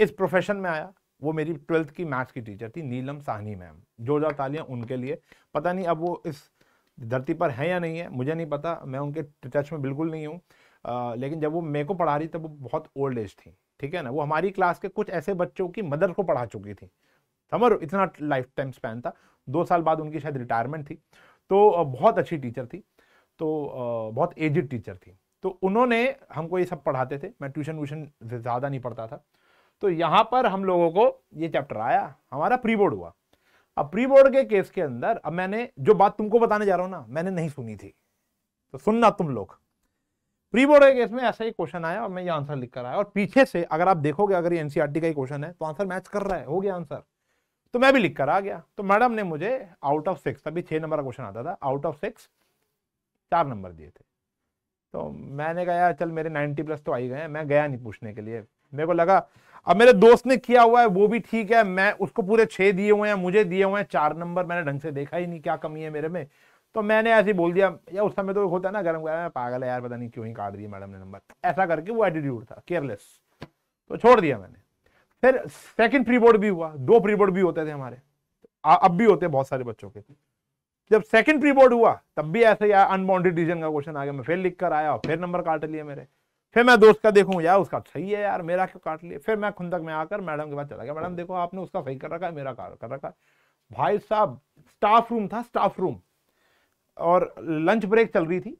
S1: इस प्रोफेशन में आया वो मेरी ट्वेल्थ की मैथ्स की टीचर थी नीलम साहनी मैम जोरदार तालियां उनके लिए पता नहीं अब वो इस धरती पर है या नहीं है मुझे नहीं पता मैं उनके टच में बिल्कुल नहीं हूँ लेकिन जब वो मेरे को पढ़ा रही तब वो बहुत ओल्ड एज थी ठीक है ना वो हमारी क्लास के कुछ ऐसे बच्चों की मदर को पढ़ा चुकी थी समर इतना लाइफ टाइम स्पैन था दो साल बाद उनकी शायद रिटायरमेंट थी तो बहुत अच्छी टीचर थी तो बहुत एजड टीचर थी तो उन्होंने हमको ये सब पढ़ाते थे मैं ट्यूशन व्यूशन ज़्यादा नहीं पढ़ता था तो यहाँ पर हम लोगों को ये चैप्टर आया हमारा प्री बोर्ड हुआ अब प्री बोर्ड के केस के अंदर अब मैंने जो बात तुमको बताने जा रहा हूँ ना मैंने नहीं सुनी थी तो सुनना तुम लोग प्री बोर्ड के केस में ऐसा ही क्वेश्चन आया और मैं ये आंसर लिख कर आया और पीछे से अगर आप देखोगे अगर ये एनसीआरटी e का ही क्वेश्चन है तो आंसर मैच कर रहा है हो गया आंसर तो मैं भी लिख कर आ गया तो मैडम ने मुझे आउट ऑफ सिक्स तभी छः नंबर का क्वेश्चन आता था आउट ऑफ सिक्स चार नंबर दिए थे तो मैंने कहा यार चल मेरे नाइन्टी प्लस तो आई गए हैं मैं गया नहीं पूछने के लिए मेरे को लगा अब मेरे दोस्त ने किया हुआ है वो भी ठीक है मैं उसको पूरे छः दिए हुए हैं मुझे दिए हुए हैं चार नंबर मैंने ढंग से देखा ही नहीं क्या कमी है मेरे में तो मैंने ऐसे ही बोल दिया या उस समय तो होता है ना गर्म गर्म पागल है यार पता नहीं क्यों ही काट दिया मैडम ने नंबर ऐसा करके वो एटीट्यूड था केयरलेस तो छोड़ दिया मैंने फिर सेकंड प्री बोर्ड भी हुआ दो प्री बोर्ड भी होते थे हमारे अब भी होते हैं बहुत सारे बच्चों के जब सेकंड प्री बोर्ड हुआ तब भी ऐसे यार अनबाउंडेड डिजन का क्वेश्चन आ गया मैं फिर लिख कर आया और फिर नंबर काट लिए मेरे फिर मैं दोस्त का देखूं यार उसका सही अच्छा है यार मेरा क्यों काट लिया फिर मैं खुंदक में आकर मैडम के पास चला गया मैडम देखो आपने उसका सही कर रखा है मेरा कर रखा है भाई साहब स्टाफ रूम था स्टाफ रूम और लंच ब्रेक चल रही थी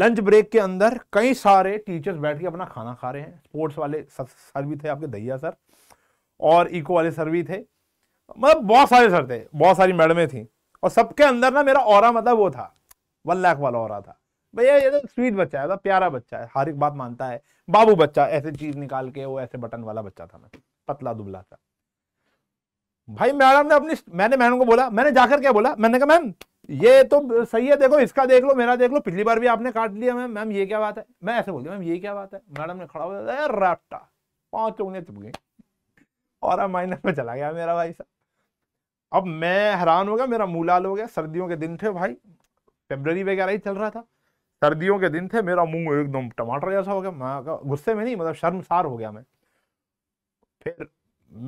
S1: लंच ब्रेक के अंदर कई सारे टीचर्स बैठ के अपना खाना खा रहे हैं स्पोर्ट्स वाले सर सर भी थे आपके दहिया सर और इको वाले सर भी थे मतलब बहुत सारे सर थे बहुत सारी मैडमें थी और सबके अंदर ना मेरा और मतलब वो था वन लाख वाला और था भैया ये तो स्वीट बच्चा है तो प्यारा बच्चा है हर एक बात मानता है बाबू बच्चा ऐसे चीज निकाल के वो ऐसे बटन वाला बच्चा था मैं पतला दुबला था भाई मैडम ने अपनी मैंने मैडम को बोला मैंने जाकर क्या बोला मैंने कहा मैम ये तो सही है देखो इसका देख लो मेरा देख लो पिछली बार भी आपने काट लिया मैम मैम ये क्या बात है मैं ऐसे बोल दिया मैम ये क्या बात है मैडम ने खड़ा हो जाता रैप्टा पांच उंगलियां चुप गई और अब माइनस में चला गया मेरा भाई साहब अब मैं हैरान हो गया मेरा मुँह लाल हो गया सर्दियों के दिन थे भाई फेबररी वगैरह ही चल रहा था सर्दियों के दिन थे मेरा मुंह एकदम टमाटर जैसा हो गया मैं गुस्से में नहीं मतलब शर्मसार हो गया मैं फिर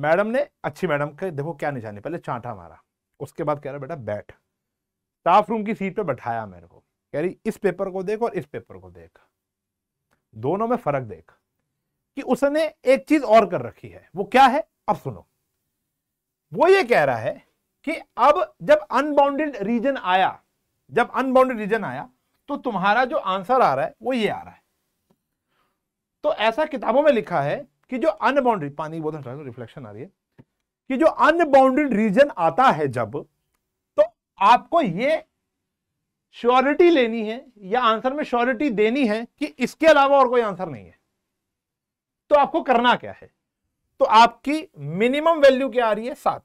S1: मैडम ने अच्छी मैडम के देखो क्या निशानी पहले चांटा मारा उसके बाद कह रहा बेटा बैठ स्टाफ रूम की सीट पे बैठाया मेरे को कह रही इस पेपर को देख और इस पेपर को देख दोनों में फर्क देख कि उसने एक चीज और कर रखी है वो क्या है अब सुनो वो ये कह रहा है कि अब जब अनबाउंडेड रीजन आया जब अनबाउंडेड रीजन आया तो तुम्हारा जो आंसर आ रहा है वो ये आ रहा है तो ऐसा किताबों में लिखा है कि जो अनबाउंडेड पानी बहुत तो रिफ्लेक्शन आ रही है कि जो अनबाउंडेड रीजन आता है जब आपको ये श्योरिटी लेनी है या आंसर में श्योरिटी देनी है कि इसके अलावा और कोई आंसर नहीं है तो आपको करना क्या है तो आपकी मिनिमम वैल्यू क्या आ रही है सात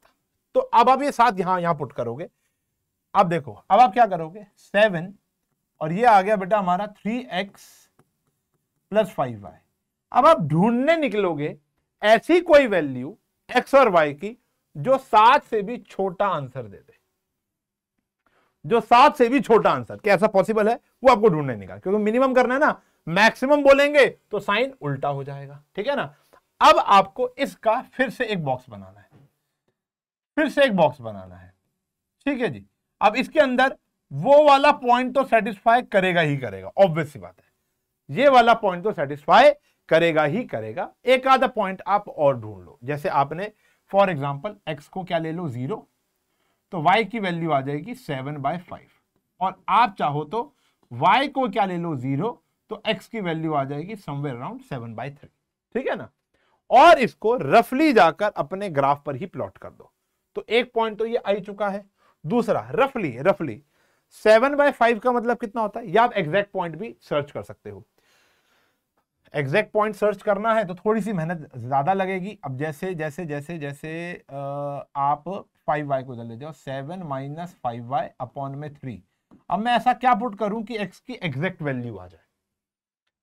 S1: तो अब आप ये सात यहां यहां पुट करोगे अब देखो अब आप क्या करोगे सेवन और ये आ गया बेटा हमारा three x plus five Y अब आप ढूंढने निकलोगे ऐसी कोई वैल्यू एक्स और वाई की जो सात से भी छोटा आंसर दे दे जो सात से भी छोटा आंसर क्या ऐसा पॉसिबल है वो आपको ढूंढने निकाल क्योंकि मिनिमम करना है ना मैक्सिमम बोलेंगे तो साइन उल्टा हो जाएगा ठीक है ना अब आपको इसका फिर से एक बॉक्स बनाना है फिर से एक बॉक्स बनाना है ठीक है जी अब इसके अंदर वो वाला पॉइंट तो सेटिस्फाई करेगा ही करेगा ऑब्वियस सी बात है ये वाला पॉइंट तो सेटिस्फाई करेगा ही करेगा एक आधा पॉइंट आप और ढूंढ लो जैसे आपने फॉर एग्जाम्पल एक्स को क्या ले लो जीरो तो y की वैल्यू आ जाएगी सेवन बाय फाइव और आप चाहो तो y को क्या ले लो जीरो तो x की वैल्यू आ जाएगी somewhere around seven by three ठीक है ना और इसको रफली जाकर अपने ग्राफ पर ही प्लॉट कर दो तो एक पॉइंट तो ये आ चुका है दूसरा रफली रफली सेवन बाय फाइव का मतलब कितना होता है या आप एग्जैक्ट पॉइंट भी सर्च कर सकते हो एग्जैक्ट पॉइंट सर्च करना है तो थोड़ी सी मेहनत ज़्यादा लगेगी अब जैसे जैसे जैसे जैसे आप फाइव वाई को इधर ले जाओ seven minus five Y upon में थ्री अब मैं ऐसा क्या पुट करूं कि एक्स की एग्जैक्ट वैल्यू आ जाए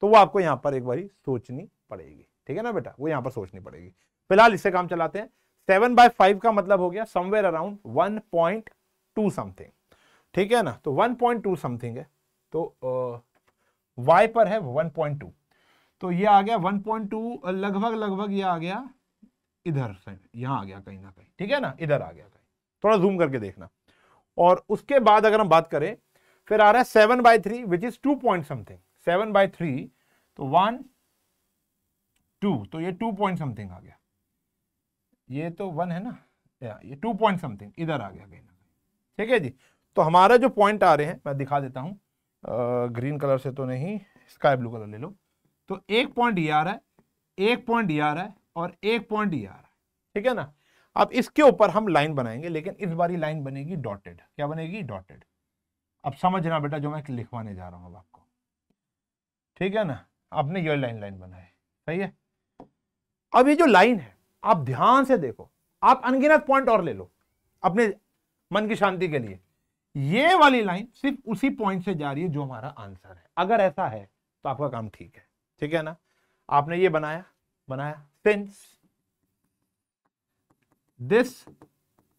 S1: तो वो आपको यहाँ पर एक बार सोचनी पड़ेगी ठीक है ना बेटा वो यहाँ पर सोचनी पड़ेगी फिलहाल इससे काम चलाते हैं सेवन बाय फाइव का मतलब हो गया somewhere around one point two something ठीक है ना तो वन पॉइंट टू समथिंग है तो वाई पर है वन पॉइंट टू तो ये आ गया 1.2 लगभग लगभग ये आ गया इधर साइड यहाँ आ गया कहीं ना कहीं ठीक है ना इधर आ गया कहीं थोड़ा जूम करके देखना और उसके बाद अगर हम बात करें फिर आ रहा है seven by three which is two point something seven by three तो वन टू तो ये टू पॉइंट समथिंग आ गया ये तो वन है ना या, ये टू पॉइंट समथिंग इधर आ गया कहीं ना कहीं ठीक है जी तो हमारा जो पॉइंट आ रहे हैं मैं दिखा देता हूँ ग्रीन कलर से तो नहीं स्काई ब्लू कलर ले लो तो एक पॉइंट ये आर है एक पॉइंट ये आर है और एक पॉइंट ये आर है ठीक है ना अब इसके ऊपर हम लाइन बनाएंगे लेकिन इस बार लाइन बनेगी डॉटेड क्या बनेगी डॉटेड अब समझना बेटा जो मैं लिखवाने जा रहा हूं अब आपको ठीक है ना आपने ये लाइन लाइन बनाई सही है अब ये जो लाइन है आप ध्यान से देखो आप अनगिनत पॉइंट और ले लो अपने मन की शांति के लिए ये वाली लाइन सिर्फ उसी पॉइंट से जा रही है जो हमारा आंसर है अगर ऐसा है तो आपका काम ठीक है ठीक है ना आपने ये बनाया बनाया since this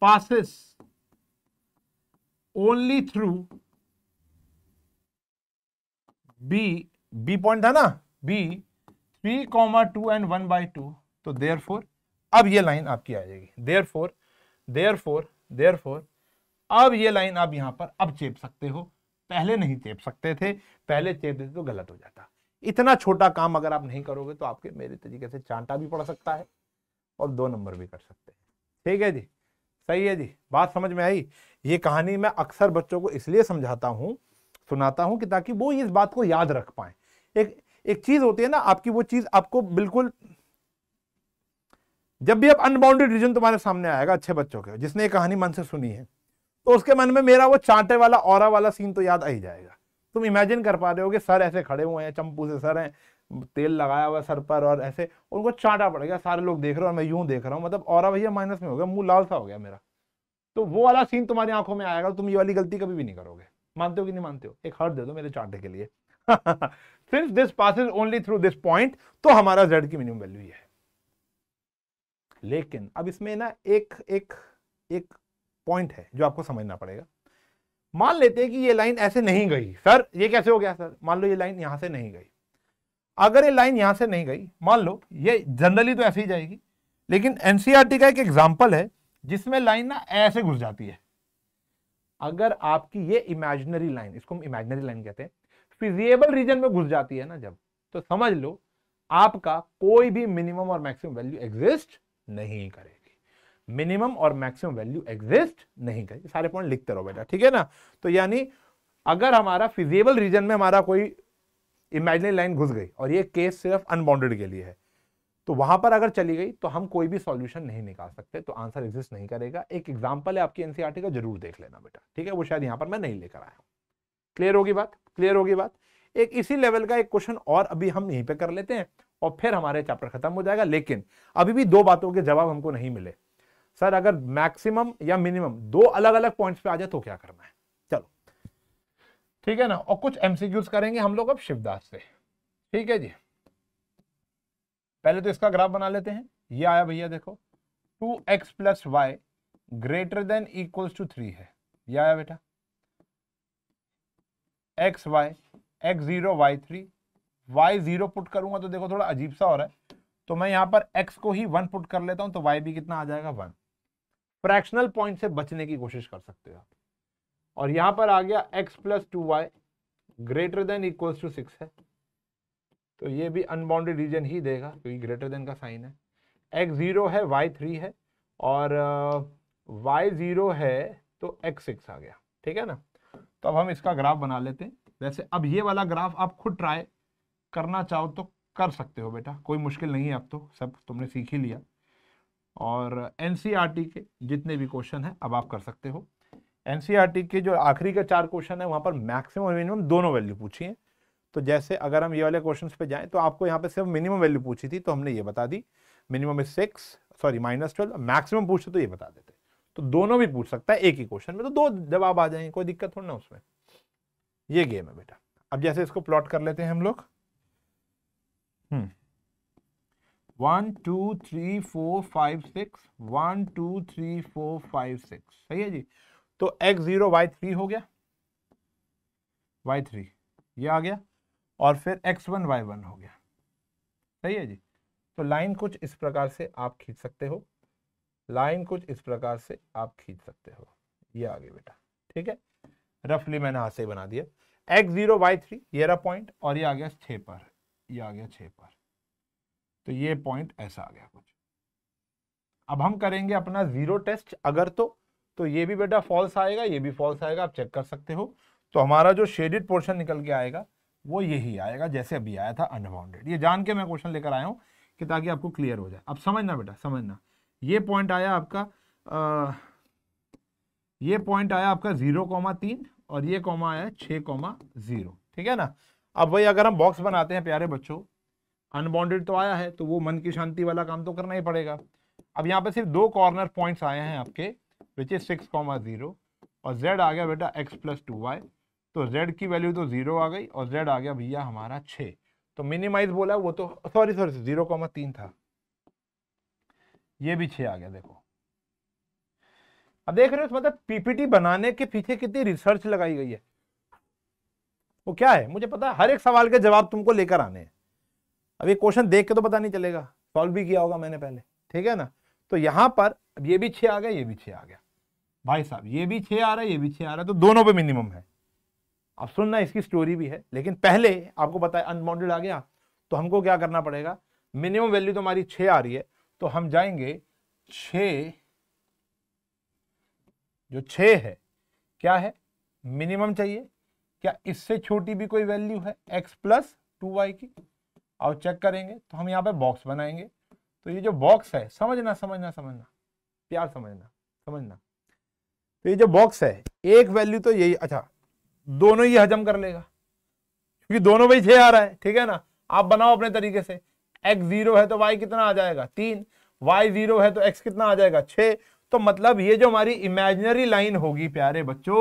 S1: passes only through B B point था ना B three comma two and one by two तो देयर फोर अब ये लाइन आपकी आ जाएगी therefore therefore therefore अब ये लाइन आप यहां पर अब चेप सकते हो पहले नहीं चेप सकते थे पहले चेप देते तो गलत हो जाता इतना छोटा काम अगर आप नहीं करोगे तो आपके मेरे तरीके से चांटा भी पड़ सकता है और दो नंबर भी कर सकते हैं ठीक है जी सही है जी बात समझ में आई ये कहानी मैं अक्सर बच्चों को इसलिए समझाता हूँ सुनाता हूँ कि ताकि वो इस बात को याद रख पाए एक एक चीज होती है ना आपकी वो चीज आपको बिल्कुल जब भी आप अनबाउंडेड रीजन तुम्हारे सामने आएगा अच्छे बच्चों के जिसने ये कहानी मन से सुनी है तो उसके मन में मेरा वो चांटे वाला और वाला सीन तो याद आ ही जाएगा तुम इमेजिन कर पा रहे हो कि सर ऐसे खड़े हुए हैं चंपू से सर हैं तेल लगाया हुआ सर पर और ऐसे उनको चाटा पड़ गया सारे लोग देख रहे हो और मैं यूं देख रहा हूँ मतलब और भैया माइनस में हो गया मुंह लाल सा हो गया मेरा तो वो वाला सीन तुम्हारी आंखों में आएगा तुम ये वाली गलती कभी भी नहीं करोगे मानते हो कि नहीं मानते हो एक हर्ट दे दो मेरे चाटे के लिए since this passes only through this point तो हमारा जेड की मिनिमम वैल्यू है लेकिन अब इसमें ना एक एक एक पॉइंट है जो आपको समझना पड़ेगा मान लेते हैं कि ये लाइन ऐसे नहीं गई सर ये कैसे हो गया सर मान लो ये लाइन यहां से नहीं गई अगर ये लाइन यहां से नहीं गई मान लो ये जनरली तो ऐसे ही जाएगी लेकिन एनसीआरटी e का एक एग्जाम्पल है जिसमें लाइन ना ऐसे घुस जाती है अगर आपकी ये इमेजिनरी लाइन इसको हम इमेजिनरी लाइन कहते हैं फिजिएबल रीजन में घुस जाती है ना जब तो समझ लो आपका कोई भी मिनिमम और मैक्सिमम वैल्यू एग्जिस्ट नहीं करे मिनिमम और मैक्सिमम वैल्यू एग्जिस्ट नहीं करेगी सारे पॉइंट लिखते रहो बेटा ठीक है ना तो यानी अगर हमारा फिजिबल रीजन में हमारा कोई इमेजिनरी लाइन घुस गई और ये केस सिर्फ अनबाउंडेड के लिए है तो वहां पर अगर चली गई तो हम कोई भी सॉल्यूशन नहीं निकाल सकते तो आंसर एग्जिस्ट नहीं करेगा एक एग्जांपल है आपकी एनसीईआरटी का जरूर देख लेना बेटा ठीक है वो शायद यहां पर मैं नहीं लेकर आया हूँ क्लियर होगी बात क्लियर होगी बात एक इसी लेवल का एक क्वेश्चन और अभी हम यहीं पर कर लेते हैं और फिर हमारे चैप्टर खत्म हो जाएगा लेकिन अभी भी दो बातों के जवाब हमको नहीं मिले सर अगर मैक्सिमम या मिनिमम दो अलग अलग पॉइंट्स पे आ जाए तो क्या करना है चलो ठीक है ना और कुछ एमसीक्यूज करेंगे हम लोग अब शिवदास से ठीक है जी पहले तो इसका ग्राफ बना लेते हैं ये आया भैया देखो two x plus Y greater than equals to three है ये आया बेटा X Y x zero Y three Y zero put करूंगा तो देखो थोड़ा अजीब सा हो रहा है तो मैं यहां पर एक्स को ही वन पुट कर लेता हूं तो वाई भी कितना आ जाएगा वन फ्रैक्शनल पॉइंट से बचने की कोशिश कर सकते हो आप और यहां पर आ गया x plus two Y greater than equals to six है तो ये भी अनबाउंडेड रीजन ही देगा क्योंकि ग्रेटर देन का साइन है x जीरो है y थ्री है और uh, y जीरो है तो x सिक्स आ गया ठीक है ना तो अब हम इसका ग्राफ बना लेते हैं वैसे अब ये वाला ग्राफ आप खुद ट्राई करना चाहो तो कर सकते हो बेटा कोई मुश्किल नहीं है अब तो सब तुमने सीख ही लिया और एन e के जितने भी क्वेश्चन हैं अब आप कर सकते हो एन e के जो आखिरी के चार क्वेश्चन है वहाँ पर मैक्सिमम और मिनिमम दोनों वैल्यू पूछी है तो जैसे अगर हम ये वाले क्वेश्चन पे जाएँ तो आपको यहाँ पे सिर्फ मिनिमम वैल्यू पूछी थी तो हमने ये बता दी minimum is six sorry minus twelve maximum पूछते तो ये बता देते तो दोनों भी पूछ सकता है एक ही क्वेश्चन में तो दो जवाब आ जाएंगे कोई दिक्कत थोड़ी ना उसमें ये गेम है बेटा अब जैसे इसको प्लॉट कर लेते हैं हम लोग hmm one two three four five six one two three four five six सही है जी तो एक्स जीरो वाई थ्री हो गया y थ्री ये आ गया और फिर एक्स वन वाई वन हो गया सही है जी तो लाइन कुछ इस प्रकार से आप खींच सकते हो लाइन कुछ इस प्रकार से आप खींच सकते हो ये गया बेटा ठीक है रफली मैंने हाथ से बना दिया एक्स जीरो वाई थ्री ये रहा पॉइंट और ये आ गया छः पर ये आ गया छः पर तो ये पॉइंट ऐसा आ गया कुछ अब हम करेंगे अपना जीरो टेस्ट अगर तो तो ये भी बेटा फॉल्स आएगा ये भी फॉल्स आएगा आप चेक कर सकते हो तो हमारा जो शेडेड पोर्शन निकल के आएगा वो यही आएगा जैसे अभी आया था अनबाउंडेड ये जान के मैं क्वेश्चन लेकर आया हूँ कि ताकि आपको क्लियर हो जाए अब समझना बेटा समझना ये पॉइंट आया आपका आ, ये पॉइंट आया आपका जीरो कॉमा तीन और ये कॉमा आया छः कॉमा जीरो ठीक है ना अब भाई अगर हम बॉक्स बनाते हैं प्यारे बच्चों अनबॉन्डेड तो आया है तो वो मन की शांति वाला काम तो करना ही पड़ेगा अब यहाँ पे सिर्फ दो कॉर्नर पॉइंट्स आए हैं आपके which is six comma zero और जेड आ गया बेटा एक्स प्लस टू वाई तो जेड की वैल्यू तो जीरो आ गई और जेड आ गया भैया हमारा छः तो मिनिमाइज बोला वो तो सॉरी सॉरी जीरो कॉमा तीन था ये भी छः आ गया देखो अब देख रहे हो मतलब पीपीटी बनाने के पीछे कितनी रिसर्च लगाई गई है वो क्या है मुझे पता है हर एक सवाल के जवाब तुमको लेकर आने हैं अब ये क्वेश्चन देख के तो पता नहीं चलेगा सॉल्व भी किया होगा मैंने पहले ठीक है ना तो यहां पर अब ये भी छे आ गया ये भी छे आ गया भाई साहब ये भी छे आ रहा है ये भी छे आ रहा है तो दोनों पे मिनिमम है अब सुनना इसकी स्टोरी भी है लेकिन पहले आपको बताया अनबाउंडेड आ गया तो हमको क्या करना पड़ेगा मिनिमम वैल्यू तो हमारी छे आ रही है तो हम जाएंगे छ जो छ है क्या है मिनिमम चाहिए क्या इससे छोटी भी कोई वैल्यू है एक्स प्लस टू वाई की और चेक करेंगे तो हम यहाँ पे बॉक्स बनाएंगे तो ये जो बॉक्स है समझना समझना समझना प्यार समझना समझना तो ये जो बॉक्स है एक वैल्यू तो यही अच्छा दोनों ही हजम कर लेगा क्योंकि दोनों भाई छह आ रहा है ठीक है ना आप बनाओ अपने तरीके से एक्स जीरो है तो वाई कितना आ जाएगा तीन वाई जीरो है तो एक्स कितना आ जाएगा छ तो मतलब ये जो हमारी इमेजिनरी लाइन होगी प्यारे बच्चों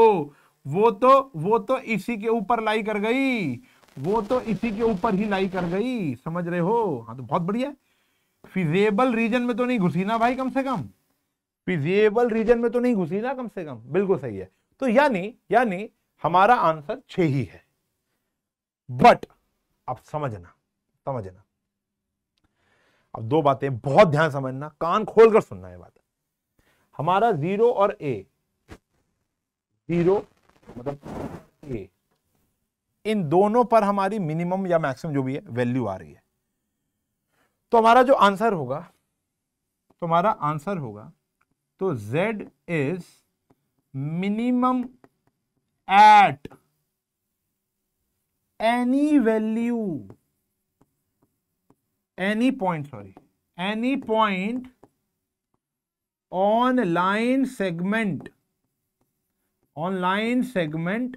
S1: वो तो वो तो इसी के ऊपर लाई कर गई वो तो इसी के ऊपर ही लाई कर गई समझ रहे हो हाँ तो बहुत बढ़िया फिजेबल रीजन में तो नहीं घुसी ना भाई कम से कम फिजेबल रीजन में तो नहीं घुसी ना कम से कम बिल्कुल सही है तो यानी यानी हमारा आंसर छ ही है बट अब समझना समझना अब दो बातें बहुत ध्यान समझना कान खोल कर सुनना है बात हमारा जीरो और ए जीरो मतलब ए इन दोनों पर हमारी मिनिमम या मैक्सिमम जो भी है वैल्यू आ रही है तो हमारा जो आंसर होगा तो हमारा आंसर होगा तो z is minimum at any value any point sorry any point on line segment on line segment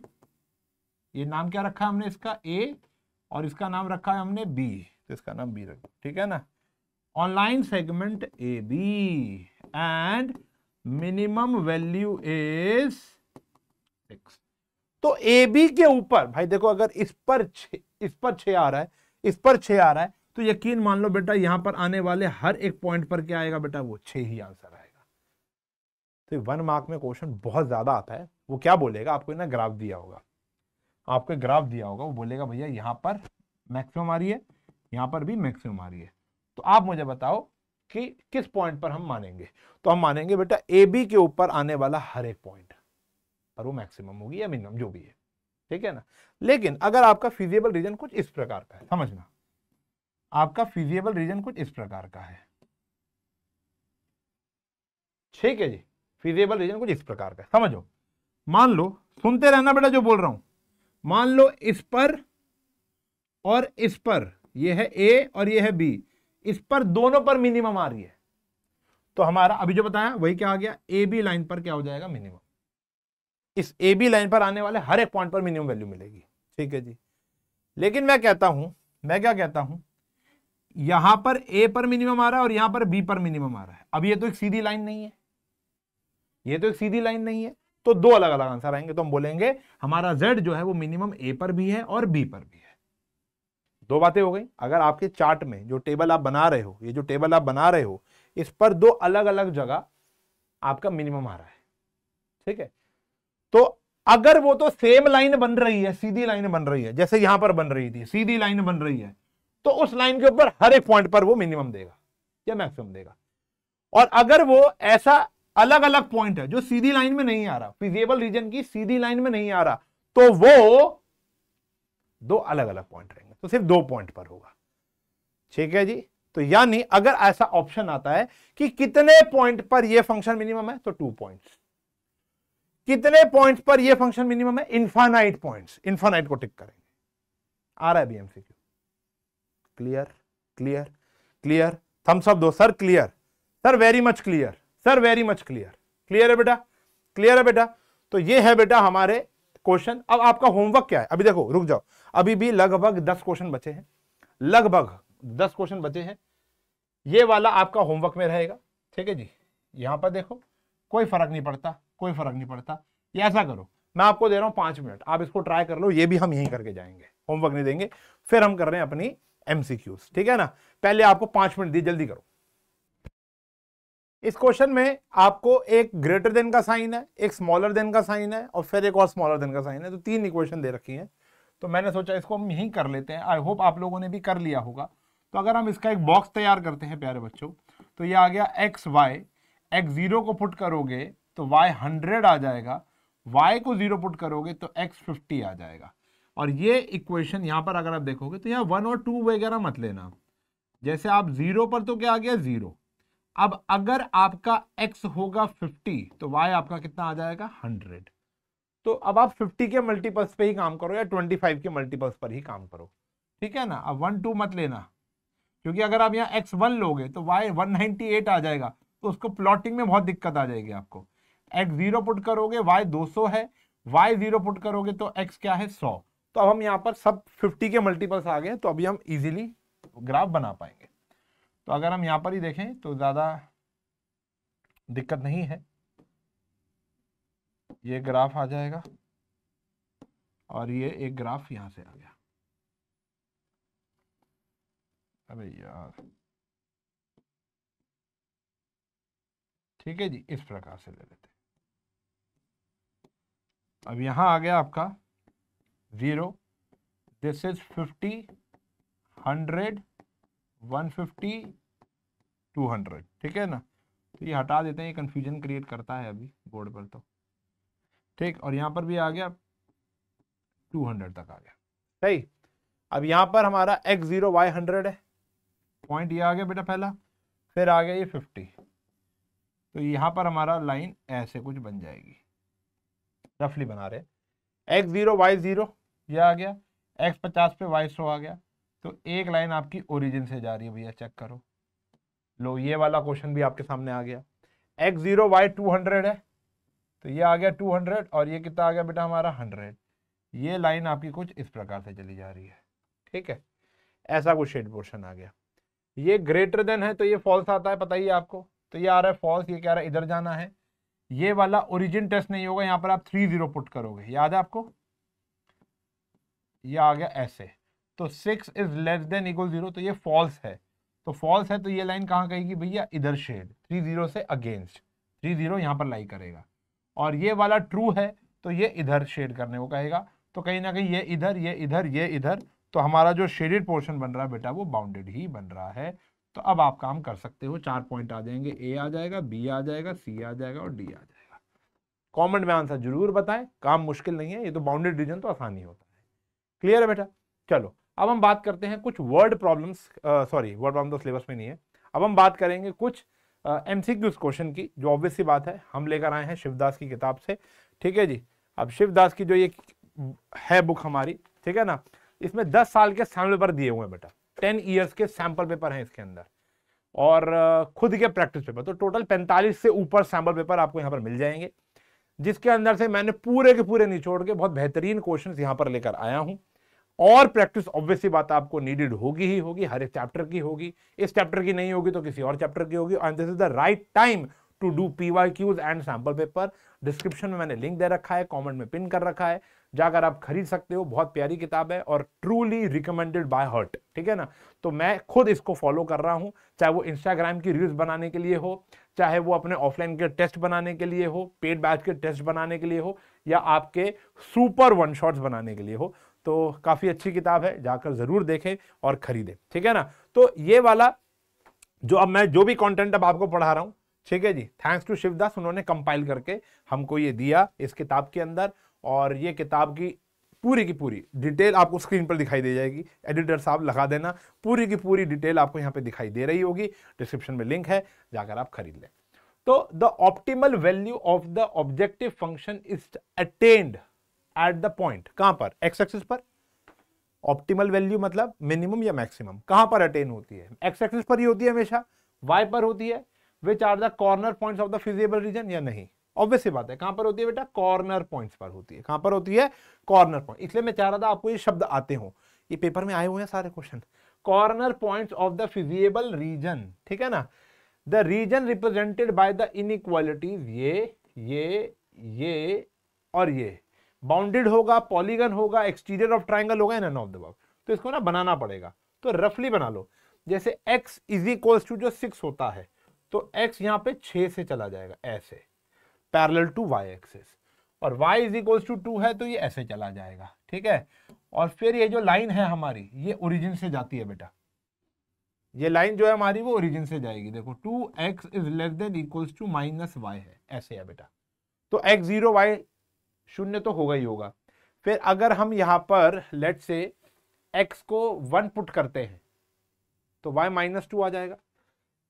S1: ये नाम क्या रखा है हमने इसका ए और इसका नाम रखा है हमने बी तो इसका नाम बी रखा ठीक है ना on line segment A B and minimum value is six तो ए बी के ऊपर भाई देखो अगर इस पर छ इस पर छ आ रहा है इस पर छ आ रहा है तो यकीन मान लो बेटा यहाँ पर आने वाले हर एक पॉइंट पर क्या आएगा बेटा वो छ ही आंसर आएगा तो वन मार्क में क्वेश्चन बहुत ज़्यादा आता है वो क्या बोलेगा आपको ना ग्राफ दिया होगा आपको ग्राफ दिया होगा वो बोलेगा भैया यहाँ पर मैक्सिमम आ रही है यहाँ पर भी मैक्सिमम आ रही है तो आप मुझे बताओ कि किस पॉइंट पर हम मानेंगे तो हम मानेंगे बेटा ए बी के ऊपर आने वाला हर एक पॉइंट पर वो मैक्सिमम होगी या मिनिमम जो भी है ठीक है ना लेकिन अगर आपका फिजिएबल रीजन कुछ इस प्रकार का है समझना आपका फिजिबल रीजन कुछ इस प्रकार का है ठीक है जी फिजिबल रीजन कुछ इस प्रकार का समझो मान लो सुनते रहना बेटा जो बोल रहा हूं मान लो इस पर और इस पर ये है ए और ये है बी इस पर दोनों पर मिनिमम आ रही है तो हमारा अभी जो बताया वही क्या आ गया ए बी लाइन पर क्या हो जाएगा मिनिमम इस ए बी लाइन पर आने वाले हर एक पॉइंट पर मिनिमम वैल्यू मिलेगी ठीक है जी लेकिन मैं कहता हूं मैं क्या कहता हूं यहां पर ए पर मिनिमम आ रहा है और यहां पर बी पर मिनिमम आ रहा है अब ये तो एक सीधी लाइन नहीं है ये तो एक सीधी लाइन नहीं है तो दो अलग अलग आंसर आएंगे तो हम बोलेंगे हमारा जेड जो है वो मिनिमम ए पर भी है और बी पर भी है दो बातें हो गई अगर आपके चार्ट में जो टेबल आप बना रहे हो ये जो टेबल आप बना रहे हो इस पर दो अलग अलग जगह आपका मिनिमम आ रहा है ठीक है तो अगर वो तो सेम लाइन बन रही है सीधी लाइन बन रही है जैसे यहां पर बन रही थी सीधी लाइन बन रही है तो उस लाइन के ऊपर हर एक पॉइंट पर वो मिनिमम देगा या मैक्सिमम देगा और अगर वो ऐसा अलग अलग पॉइंट है जो सीधी लाइन में नहीं आ रहा फिजिएबल रीजन की सीधी लाइन में नहीं आ रहा तो वो दो अलग अलग पॉइंट रहेंगे तो सिर्फ दो पॉइंट पर होगा ठीक है जी तो यानी अगर ऐसा ऑप्शन आता है कि कितने पॉइंट पर ये फंक्शन मिनिमम है तो टू पॉइंट्स कितने पॉइंट पर ये फंक्शन मिनिमम है इन्फानाइट पॉइंट्स इन्फानाइट को टिक करेंगे आ रहा है BMCQ clear clear clear thumbs up दो sir clear sir very much clear sir very much clear clear है बेटा क्लियर है बेटा तो ये है बेटा हमारे क्वेश्चन अब आपका होमवर्क क्या है अभी देखो रुक जाओ अभी भी लगभग दस क्वेश्चन बचे हैं लगभग दस क्वेश्चन बचे हैं ये वाला आपका होमवर्क में रहेगा ठीक है जी यहाँ पर देखो कोई फर्क नहीं पड़ता कोई फर्क नहीं पड़ता ये ऐसा करो मैं आपको दे रहा हूं पांच मिनट आप इसको ट्राई कर लो ये भी हम यहीं करके जाएंगे होमवर्क नहीं देंगे फिर हम कर रहे हैं अपनी एमसीक्यूज ठीक है ना पहले आपको पांच मिनट दी जल्दी करो इस क्वेश्चन में आपको एक ग्रेटर देन का साइन है एक स्मॉलर देन का साइन है और फिर एक और स्मॉलर देन का साइन है तो तीन इक्वेशन दे रखी है तो मैंने सोचा इसको हम यहीं कर लेते हैं आई होप आप लोगों ने भी कर लिया होगा तो अगर हम इसका एक बॉक्स तैयार करते हैं प्यारे बच्चों तो ये आ गया एक्स वाई एक्स जीरो को पुट करोगे तो वाई हंड्रेड आ जाएगा वाई को जीरो पुट करोगे तो एक्स फिफ्टी आ जाएगा और ये इक्वेशन यहाँ पर अगर आप देखोगे तो यहाँ वन और टू वगैरह मत लेना जैसे आप जीरो पर तो क्या आ गया जीरो अब अगर आपका x होगा 50 तो y आपका कितना आ जाएगा 100 तो अब आप 50 के मल्टीपल्स पे ही काम करो या 25 के मल्टीपल्स पर ही काम करो ठीक है ना अब वन टू मत लेना क्योंकि अगर आप यहाँ एक्स वन लोगे तो वाई वन नाइनटी एट आ जाएगा तो उसको प्लॉटिंग में बहुत दिक्कत आ जाएगी आपको एक्स जीरो पुट करोगे वाई दो सौ है वाई जीरो पुट करोगे तो एक्स क्या है सौ तो अब हम यहाँ पर सब फिफ्टी के मल्टीपल्स आ गए तो अभी हम इजिली ग्राफ बना पाएंगे तो अगर हम यहां पर ही देखें तो ज़्यादा दिक्कत नहीं है ये ग्राफ आ जाएगा और ये एक ग्राफ यहां से आ गया अरे यार ठीक है जी इस प्रकार से ले लेते अब यहां आ गया आपका zero this is fifty hundred 150 200 ठीक है ना तो ये हटा देते हैं ये कन्फ्यूजन क्रिएट करता है अभी बोर्ड पर तो ठीक और यहाँ पर भी आ गया 200 तक आ गया सही अब यहाँ पर हमारा एक्स जीरो वाई हंड्रेड है पॉइंट ये आ गया बेटा पहला फिर आ गया ये फिफ्टी तो यहाँ पर हमारा लाइन ऐसे कुछ बन जाएगी रफली बना रहे एक्स जीरो वाई जीरो आ गया एक्स पचास पे वाई सौ आ गया तो एक लाइन आपकी ओरिजिन से जा रही है भैया चेक करो लो ये वाला क्वेश्चन भी आपके सामने आ गया x zero Y two hundred है तो ये आ गया टू हंड्रेड और ये कितना आ गया बेटा हमारा हंड्रेड ये लाइन आपकी कुछ इस प्रकार से चली जा रही है ठीक है ऐसा कुछ शेड पोर्शन आ गया ये ग्रेटर देन है तो ये फॉल्स आता है पता ही आपको तो ये आ रहा है फॉल्स ये क्या रहा है इधर जाना है ये वाला ओरिजिन टेस्ट नहीं होगा यहाँ पर आप थ्री जीरो पुट करोगे याद है आपको ये आ गया ऐसे तो six is less than equal zero तो ये फॉल्स है तो फॉल्स है तो ये लाइन कहाँ कहेगी भैया इधर शेड थ्री जीरो से अगेंस्ट थ्री जीरो यहाँ पर लाई करेगा और ये वाला ट्रू है तो ये इधर शेड करने को कहेगा तो कहीं ना कहीं ये इधर ये इधर ये इधर तो हमारा जो शेडेड पोर्शन बन रहा है बेटा वो बाउंडेड ही बन रहा है तो अब आप काम कर सकते हो चार पॉइंट आ जाएंगे ए आ जाएगा बी आ जाएगा सी आ जाएगा और डी आ जाएगा कॉमेंट में आंसर जरूर बताएं काम मुश्किल नहीं है ये तो बाउंडेड रीजन तो आसानी होता है क्लियर है बेटा चलो अब हम बात करते हैं कुछ word problems sorry word problem तो सिलेबस में नहीं है अब हम बात करेंगे कुछ एम सी क्वेश्चन की जो ऑब्वियस सी बात है हम लेकर आए हैं शिवदास की किताब से ठीक है जी अब शिवदास की जो ये है बुक हमारी ठीक है ना इसमें दस साल के सैम्पल पेपर दिए हुए हैं बेटा टेन ईयर्स के सैम्पल पेपर हैं इसके अंदर और खुद के प्रैक्टिस पेपर तो टोटल पैंतालीस से ऊपर सैम्पल पेपर आपको यहाँ पर मिल जाएंगे जिसके अंदर से मैंने पूरे के पूरे निचोड़ के बहुत बेहतरीन क्वेश्चन यहाँ पर लेकर आया हूँ और प्रैक्टिस ऑब्वियसली बात आपको नीडेड होगी ही होगी हर एक चैप्टर की होगी इस चैप्टर की नहीं होगी तो किसी और चैप्टर की होगी and this is the right time to do P Y Qs and sample paper description में मैंने लिंक दे रखा है कमेंट में पिन कर रखा है जाकर आप खरीद सकते हो बहुत प्यारी किताब है और ट्रूली रिकमेंडेड बाय हर्ट ठीक है ना तो मैं खुद इसको फॉलो कर रहा हूँ चाहे वो इंस्टाग्राम की रील्स बनाने के लिए हो चाहे वो अपने ऑफलाइन के टेस्ट बनाने के लिए हो पेड बैच के टेस्ट बनाने के लिए हो या आपके सुपर वन शॉट्स बनाने के लिए हो तो काफ़ी अच्छी किताब है जाकर ज़रूर देखें और ख़रीदें ठीक है ना तो ये वाला जो अब मैं जो भी कंटेंट अब आपको पढ़ा रहा हूँ ठीक है जी थैंक्स टू शिवदास उन्होंने कंपाइल करके हमको ये दिया इस किताब के अंदर और ये किताब की पूरी की पूरी डिटेल आपको स्क्रीन पर दिखाई दे जाएगी एडिटर साहब लगा देना पूरी की पूरी डिटेल आपको यहाँ पे दिखाई दे रही होगी डिस्क्रिप्शन में लिंक है जाकर आप खरीद लें तो the optimal value of the objective function is attained at the point कहां पर एक्स एक्सिस पर ऑप्टिमल वैल्यू मतलब मिनिमम या मैक्सिमम कहां पर अटेन होती है एक्स एक्सिस पर ही होती है हमेशा वाई पर होती है which are the corner point of the feasible region या नहीं ऑब्वियस बात है कहां पर होती है बेटा कॉर्नर पॉइंट्स पर होती है कहां पर होती है कॉर्नर पॉइंट इसलिए मैं चाह रहा था आपको ये शब्द आते हो ये पेपर में आए हुए हैं सारे question corner points of the feasible region ठीक है ना the region represented by the inequalities ये ये ये और ये बाउंडेड होगा पॉलीगन होगा एक्सटीरियर ऑफ ट्राइंगल होगा एंड ऑफ द तो इसको ना बनाना पड़ेगा तो रफली बना लो जैसे x इज इक्वल टू जो सिक्स होता है तो x यहाँ पे छ से चला जाएगा ऐसे पैरल टू y एक्सेस और y is equal to two है तो ये ऐसे चला जाएगा ठीक है और फिर ये जो लाइन है हमारी ये ओरिजिन से जाती है बेटा ये लाइन जो है हमारी वो ओरिजिन से जाएगी देखो two x is less than equal to minus y है ऐसे है बेटा तो एक्स जीरो वाई शून्य तो होगा ही होगा फिर अगर हम यहां पर लेट से एक्स को वन पुट करते हैं तो वाई माइनस टू आ जाएगा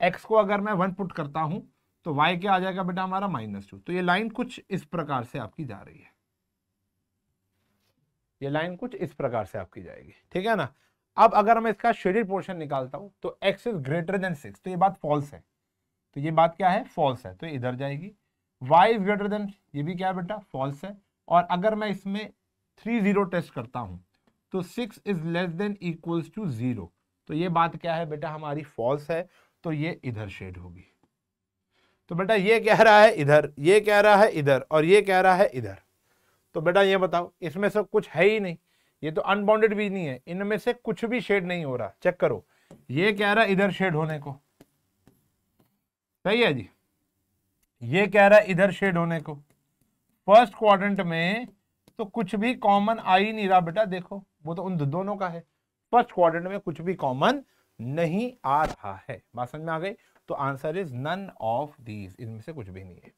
S1: एक्स को अगर मैं वन पुट करता हूं तो वाई क्या आ जाएगा बेटा हमारा माइनस टू तो ये लाइन कुछ इस प्रकार से आपकी जा रही है ये लाइन कुछ इस प्रकार से आपकी जाएगी ठीक है ना अब अगर मैं इसका शेडेड पोर्शन निकालता हूं तो x is greater than six तो ये बात फॉल्स है तो ये बात क्या है फॉल्स है तो इधर जाएगी वाई इज ग्रेटर देन ये भी क्या है बेटा फॉल्स है और अगर मैं इसमें थ्री ज़ीरो टेस्ट करता हूं तो six is less than equals to zero तो ये बात क्या है बेटा हमारी फॉल्स है तो ये इधर शेड होगी तो बेटा ये कह रहा है इधर ये कह रहा है इधर और ये कह रहा है इधर तो बेटा ये बताओ इसमें से कुछ है ही नहीं ये तो अनबाउंडेड भी नहीं है इनमें से कुछ भी शेड नहीं हो रहा चेक करो ये कह रहा है इधर शेड होने को सही है जी ये कह रहा है इधर शेड होने को फर्स्ट क्वाड्रेंट में तो कुछ भी कॉमन आ ही नहीं रहा बेटा देखो वो तो उन दोनों का है फर्स्ट क्वाड्रेंट में कुछ भी कॉमन नहीं आ रहा है बात समझ में आ गई तो answer is none of these इनमें से कुछ भी नहीं है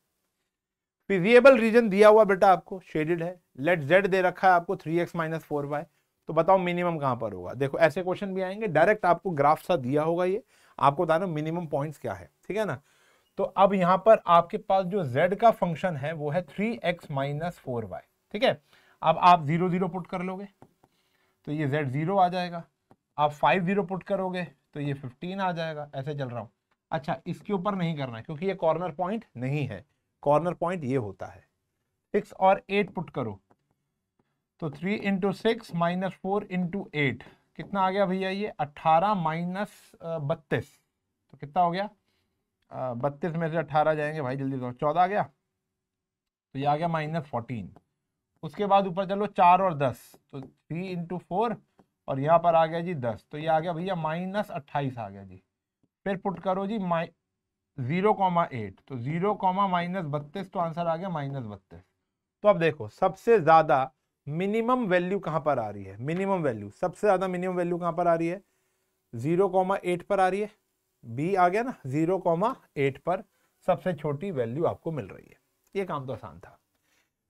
S1: फिजिएबल रीजन दिया हुआ बेटा आपको शेडेड है लेट जेड दे रखा है आपको three x minus four y तो बताओ मिनिमम कहां पर होगा देखो ऐसे क्वेश्चन भी आएंगे डायरेक्ट आपको ग्राफ सा दिया होगा ये आपको बताना मिनिमम पॉइंट्स क्या है ठीक है ना तो अब यहां पर आपके पास जो z का फंक्शन है वो है three x minus four y ठीक है अब आप जीरो जीरो पुट कर लोगे तो ये z जीरो आ जाएगा आप फाइव जीरो पुट करोगे तो ये फिफ्टीन आ जाएगा ऐसे चल रहा हूं अच्छा इसके ऊपर नहीं करना क्योंकि ये कॉर्नर पॉइंट नहीं है कॉर्नर पॉइंट ये होता है सिक्स और एट पुट करो तो three into six minus four into eight कितना आ गया भैया ये अट्ठारह माइनस बत्तीस तो कितना हो गया बत्तीस में से अट्ठारह जाएंगे भाई जल्दी बताओ चौदह आ गया तो ये आ गया माइनस फोर्टीन उसके बाद ऊपर चलो चार और दस तो थ्री इंटू फोर और यहाँ पर आ गया जी दस तो ये आ गया भैया माइनस अट्ठाईस आ गया जी फिर पुट करो जी माइ जीरो कॉमा एट तो जीरो कॉमा माइनस बत्तीस तो आंसर आ गया माइनस बत्तीस तो अब देखो सबसे ज़्यादा मिनिमम वैल्यू कहाँ पर आ रही है मिनिमम वैल्यू सबसे ज़्यादा मिनिमम वैल्यू कहाँ पर आ रही है जीरो कॉमा एट पर आ रही है बी आ गया ना जीरो कॉमा एट पर सबसे छोटी वैल्यू आपको मिल रही है ये काम तो आसान था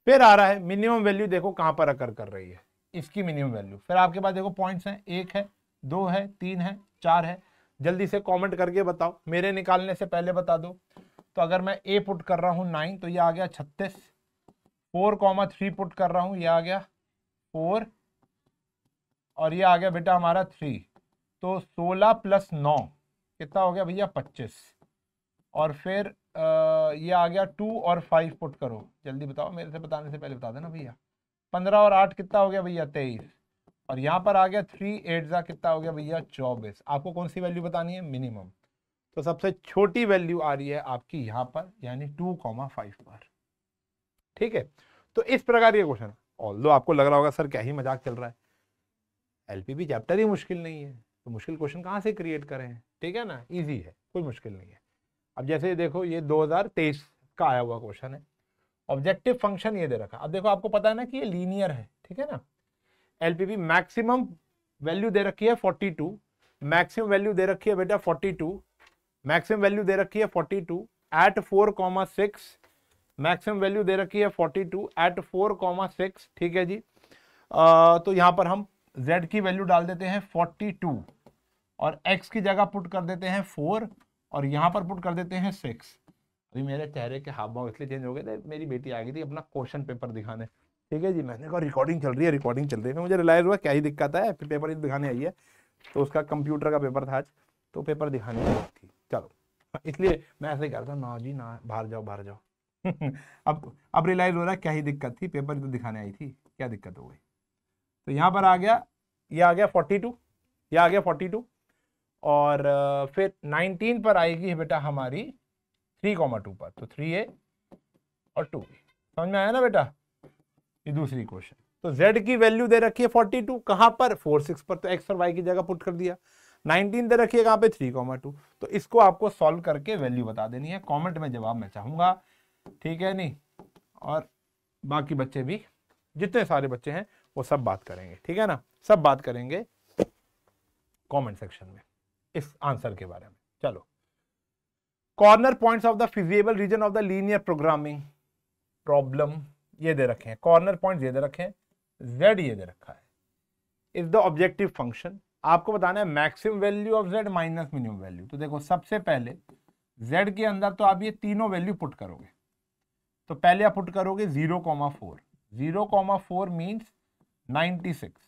S1: फिर आ रहा है मिनिमम वैल्यू देखो कहां पर अकर कर रही है इसकी मिनिमम वैल्यू फिर आपके पास देखो पॉइंट्स हैं एक है दो है तीन है चार है जल्दी से कॉमेंट करके बताओ मेरे निकालने से पहले बता दो तो अगर मैं ए पुट कर रहा हूं नाइन तो ये आ गया छत्तीस फोर कॉमा थ्री पुट कर रहा हूं ये आ गया फोर और ये आ गया बेटा हमारा थ्री तो सोलह प्लस नौ कितना हो गया भैया पच्चीस और फिर ये आ गया टू और फाइव पुट करो जल्दी बताओ मेरे से बताने से पहले बता देना भैया पंद्रह और आठ कितना हो गया भैया तेईस और यहाँ पर आ गया थ्री एट जा कितना हो गया भैया चौबीस आपको कौन सी वैल्यू बतानी है मिनिमम तो सबसे छोटी वैल्यू आ रही है आपकी यहाँ पर यानी टू कॉमा फाइव पर ठीक है तो इस प्रकार ये क्वेश्चन ऑल आपको लग रहा होगा सर क्या ही मजाक चल रहा है एल चैप्टर ही मुश्किल नहीं है तो मुश्किल क्वेश्चन कहाँ से क्रिएट करें ठीक है ना इजी है कोई मुश्किल नहीं है अब जैसे देखो ये 2023 का आया हुआ क्वेश्चन है ऑब्जेक्टिव फंक्शन ये दे रखा अब देखो आपको पता है ना कि ये लीनियर है ठीक है ना एल मैक्सिमम वैल्यू दे रखी है फोर्टी मैक्सिमम वैल्यू दे रखी है बेटा फोर्टी मैक्सिमम वैल्यू दे रखी है फोर्टी एट 4.6 मैक्सिमम वैल्यू दे रखी है 42 एट 4.6 ठीक है जी आ, तो यहाँ पर हम z की वैल्यू डाल देते हैं 42 और x की जगह पुट कर देते हैं 4 और यहाँ पर पुट कर देते हैं 6 अभी मेरे चेहरे के हाव भाव इसलिए चेंज हो गए थे मेरी बेटी आ गई थी अपना क्वेश्चन पेपर दिखाने ठीक है जी मैंने कहा रिकॉर्डिंग चल रही है रिकॉर्डिंग चल रही है मुझे रिलाइज हुआ क्या ही दिक्कत है फिर पेपर ही तो दिखाने आई है तो उसका कंप्यूटर का पेपर था आज तो पेपर दिखाने थी चलो इसलिए मैं ऐसे कह रहा था ना जी ना बाहर जाओ बाहर जाओ अब अब रिलाइज हो रहा है क्या ही दिक्कत थी पेपर तो दिखाने आई थी क्या दिक्कत हो गई तो यहाँ पर आ गया ये आ गया फोर्टी टू ये आ गया फोर्टी टू और फिर नाइनटीन पर आएगी बेटा हमारी थ्री कॉमा टू पर तो थ्री ए और टू बी समझ में आया ना बेटा ये दूसरी क्वेश्चन तो जेड की वैल्यू दे रखी है फोर्टी टू कहाँ पर फोर सिक्स पर तो एक्स और वाई की जगह पुट कर दिया नाइनटीन दे रखिए कहाँ पे थ्री कॉमा टू तो इसको आपको सॉल्व करके वैल्यू बता देनी है कमेंट में जवाब मैं चाहूंगा ठीक है नहीं और बाकी बच्चे भी जितने सारे बच्चे हैं वो सब बात करेंगे ठीक है ना सब बात करेंगे कमेंट सेक्शन में इस आंसर के बारे में चलो corner points of the feasible region of the linear programming problem ये दे रखे हैं कॉर्नर पॉइंट ये दे रखे हैं जेड ये दे रखा है इज द ऑब्जेक्टिव फंक्शन आपको बताना है maximum value of Z minus minimum value तो देखो सबसे पहले जेड के अंदर तो आप ये तीनों वैल्यू पुट करोगे तो पहले आप पुट करोगे zero comma four zero comma four means ninety six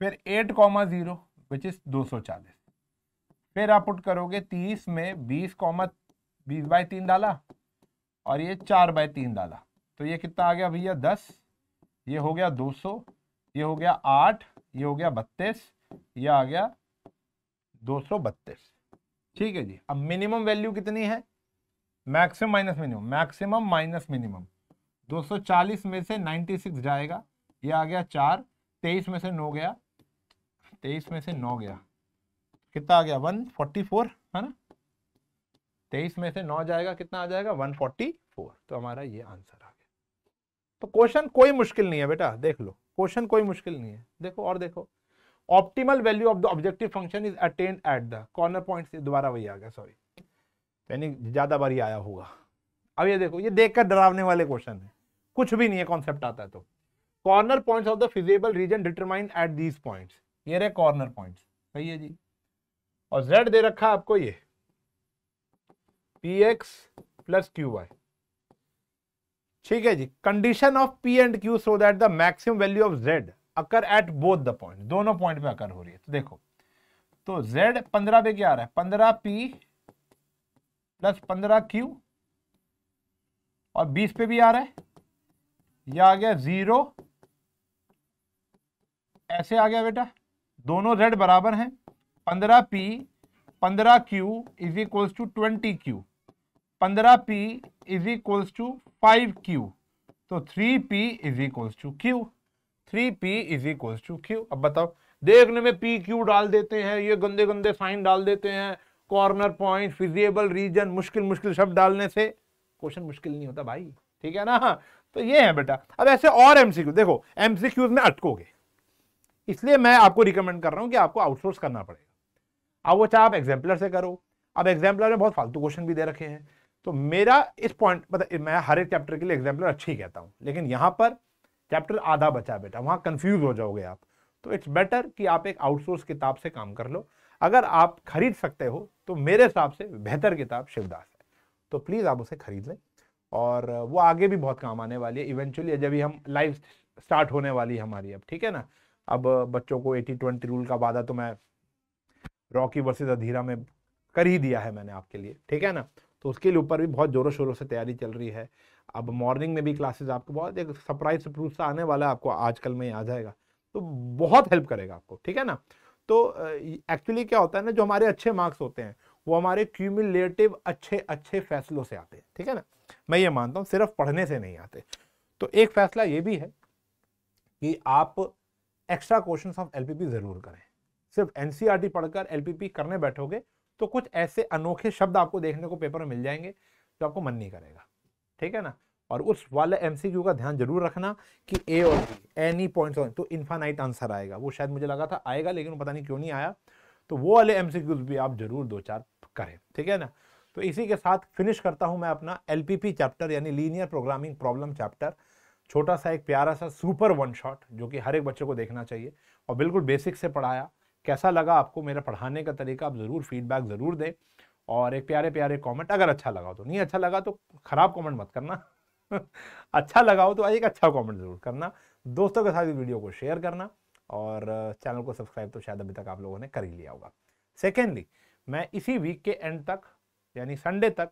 S1: फिर eight comma zero which is दो सौ चालीस फिर आप पुट करोगे तीस में बीस कॉमा बीस बाय तीन डाला और ये चार बाय तीन डाला तो ये कितना आ गया भैया दस ये हो गया दो सौ ये हो गया आठ ये हो गया बत्तीस ये आ गया दो सौ बत्तीस ठीक है जी अब मिनिमम वैल्यू कितनी है maximum minus minimum maximum minus minimum 240 में से 96 जाएगा ये आ गया चार तेईस में से नौ गया तेईस में से नौ गया कितना आ गया वन फोर्टी फोर है ना तेईस में से नौ जाएगा कितना आ जाएगा वन फोर्टी फोर तो हमारा ये आंसर आ गया तो क्वेश्चन कोई मुश्किल नहीं है बेटा देख लो क्वेश्चन कोई मुश्किल नहीं है देखो और देखो optimal value of the objective function is attained at the corner point दोबारा वही आ गया सॉरी यानी ज़्यादा बार आया होगा अब ये देखो ये देखकर डरावने वाले क्वेश्चन है कुछ भी नहीं है कॉन्सेप्ट आता है तो corner points of the feasible region determine at these points ये रहे कॉर्नर पॉइंट सही है जी और z दे रखा आपको ये P x plus Q y ठीक है जी condition of P and Q so that the maximum value of Z occur at both the point दोनों पॉइंट पे अकर हो रही है तो देखो तो जेड पंद्रह पे क्या आ रहा है पंद्रह पी प्लस पंद्रह क्यू और बीस पे भी आ रहा है या आ गया जीरो ऐसे आ गया बेटा दोनों रेड बराबर हैं पंद्रह पी पंद्रह Q is equals to twenty Q पंद्रह P is equals to five Q तो three P is equals to Q three P is equals to Q अब बताओ देखने में पी क्यू डाल देते हैं ये गंदे गंदे साइन डाल देते हैं कॉर्नर पॉइंट फिजिएबल रीजन मुश्किल मुश्किल शब्द डालने से क्वेश्चन मुश्किल नहीं होता भाई ठीक है ना हाँ, तो ये है बेटा अब ऐसे और एमसीक्यू देखो एमसीक्यूज में अटकोगे इसलिए मैं आपको रिकमेंड कर रहा हूँ कि आपको आउटसोर्स करना पड़ेगा अब वो चाहे आप एग्जाम्पलर से करो अब एग्जाम्पलर में बहुत फालतू क्वेश्चन भी दे रखे हैं तो मेरा इस पॉइंट मतलब मैं हर एक चैप्टर के लिए एग्जाम्पलर अच्छी कहता हूँ लेकिन यहाँ पर चैप्टर आधा बचा बेटा वहाँ कन्फ्यूज हो जाओगे आप तो इट्स बेटर कि आप एक आउटसोर्स किताब से काम कर लो अगर आप खरीद सकते हो तो मेरे हिसाब से बेहतर किताब शिवदास है तो प्लीज़ आप उसे खरीद लें और वो आगे भी बहुत काम आने वाली है इवेंचुअली जब भी हम लाइव स्टार्ट होने वाली है हमारी अब ठीक है ना अब बच्चों को एटी ट्वेंटी रूल का वादा तो मैं रॉकी वर्सेज अधीरा में कर ही दिया है मैंने आपके लिए ठीक है ना तो उसके लिए ऊपर भी बहुत ज़ोरों शोरों से तैयारी चल रही है अब मॉर्निंग में भी क्लासेस आपको बहुत एक सरप्राइज सरप्रूज सा आने वाला है आपको आजकल में आ जाएगा तो बहुत हेल्प करेगा आपको ठीक है ना तो एक्चुअली क्या होता है ना जो हमारे अच्छे मार्क्स होते हैं वो हमारे क्यूमुलेटिव अच्छे अच्छे फैसलों से आते हैं ठीक है ना मैं ये मानता हूँ सिर्फ पढ़ने से नहीं आते तो एक फैसला ये भी है कि आप एक्स्ट्रा क्वेश्चन ऑफ एल ज़रूर करें सिर्फ एन e पढ़कर एल करने बैठोगे तो कुछ ऐसे अनोखे शब्द आपको देखने को पेपर में मिल जाएंगे जो आपको मन नहीं करेगा ठीक है ना और उस वाले एम का ध्यान जरूर रखना कि ए और बी एनी पॉइंट तो इन्फानाइट आंसर आएगा वो शायद मुझे लगा था आएगा लेकिन पता नहीं क्यों नहीं आया तो वो वाले एम भी आप जरूर दो चार करें ठीक है ना तो इसी के साथ फिनिश करता हूँ मैं अपना एल चैप्टर यानी लीनियर प्रोग्रामिंग प्रॉब्लम चैप्टर छोटा सा एक प्यारा सा सुपर वन शॉट जो कि हर एक बच्चे को देखना चाहिए और बिल्कुल बेसिक से पढ़ाया कैसा लगा आपको मेरा पढ़ाने का तरीका आप ज़रूर फीडबैक ज़रूर दें और एक प्यारे प्यारे कमेंट अगर अच्छा लगा तो नहीं अच्छा लगा तो ख़राब कमेंट मत करना अच्छा लगा हो तो एक अच्छा कमेंट ज़रूर करना दोस्तों के साथ इस वीडियो को शेयर करना और चैनल को सब्सक्राइब तो शायद अभी तक आप लोगों ने कर ही लिया होगा सेकेंडली मैं इसी वीक के एंड तक यानी संडे तक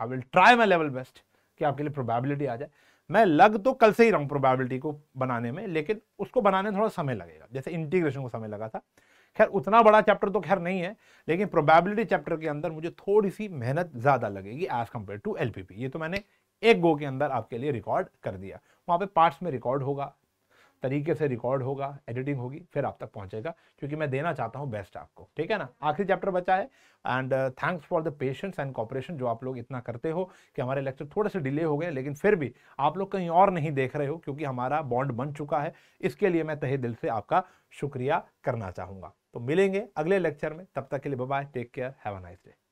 S1: I will try my level best कि आपके लिए प्रोबेबिलिटी आ जाए मैं लग तो कल से ही रहा हूँ प्रोबेबिलिटी को बनाने में लेकिन उसको बनाने में थोड़ा समय लगेगा जैसे इंटीग्रेशन को समय लगा था खैर उतना बड़ा चैप्टर तो खैर नहीं है लेकिन प्रोबेबिलिटी चैप्टर के अंदर मुझे थोड़ी सी मेहनत ज़्यादा लगेगी एज़ कम्पेयर टू एल ये तो मैंने एक गो के अंदर आपके लिए रिकॉर्ड कर दिया वहाँ पे पार्ट्स में रिकॉर्ड होगा तरीके से रिकॉर्ड होगा एडिटिंग होगी फिर आप तक पहुंचेगा क्योंकि मैं देना चाहता हूं बेस्ट आपको ठीक है ना आखिरी चैप्टर बचा है and thanks for the patience and cooperation जो आप लोग इतना करते हो कि हमारे लेक्चर थोड़े से डिले हो गए लेकिन फिर भी आप लोग कहीं और नहीं देख रहे हो क्योंकि हमारा बॉन्ड बन चुका है इसके लिए मैं तहे दिल से आपका शुक्रिया करना चाहूँगा तो मिलेंगे अगले लेक्चर में तब तक के लिए bye take care have a nice day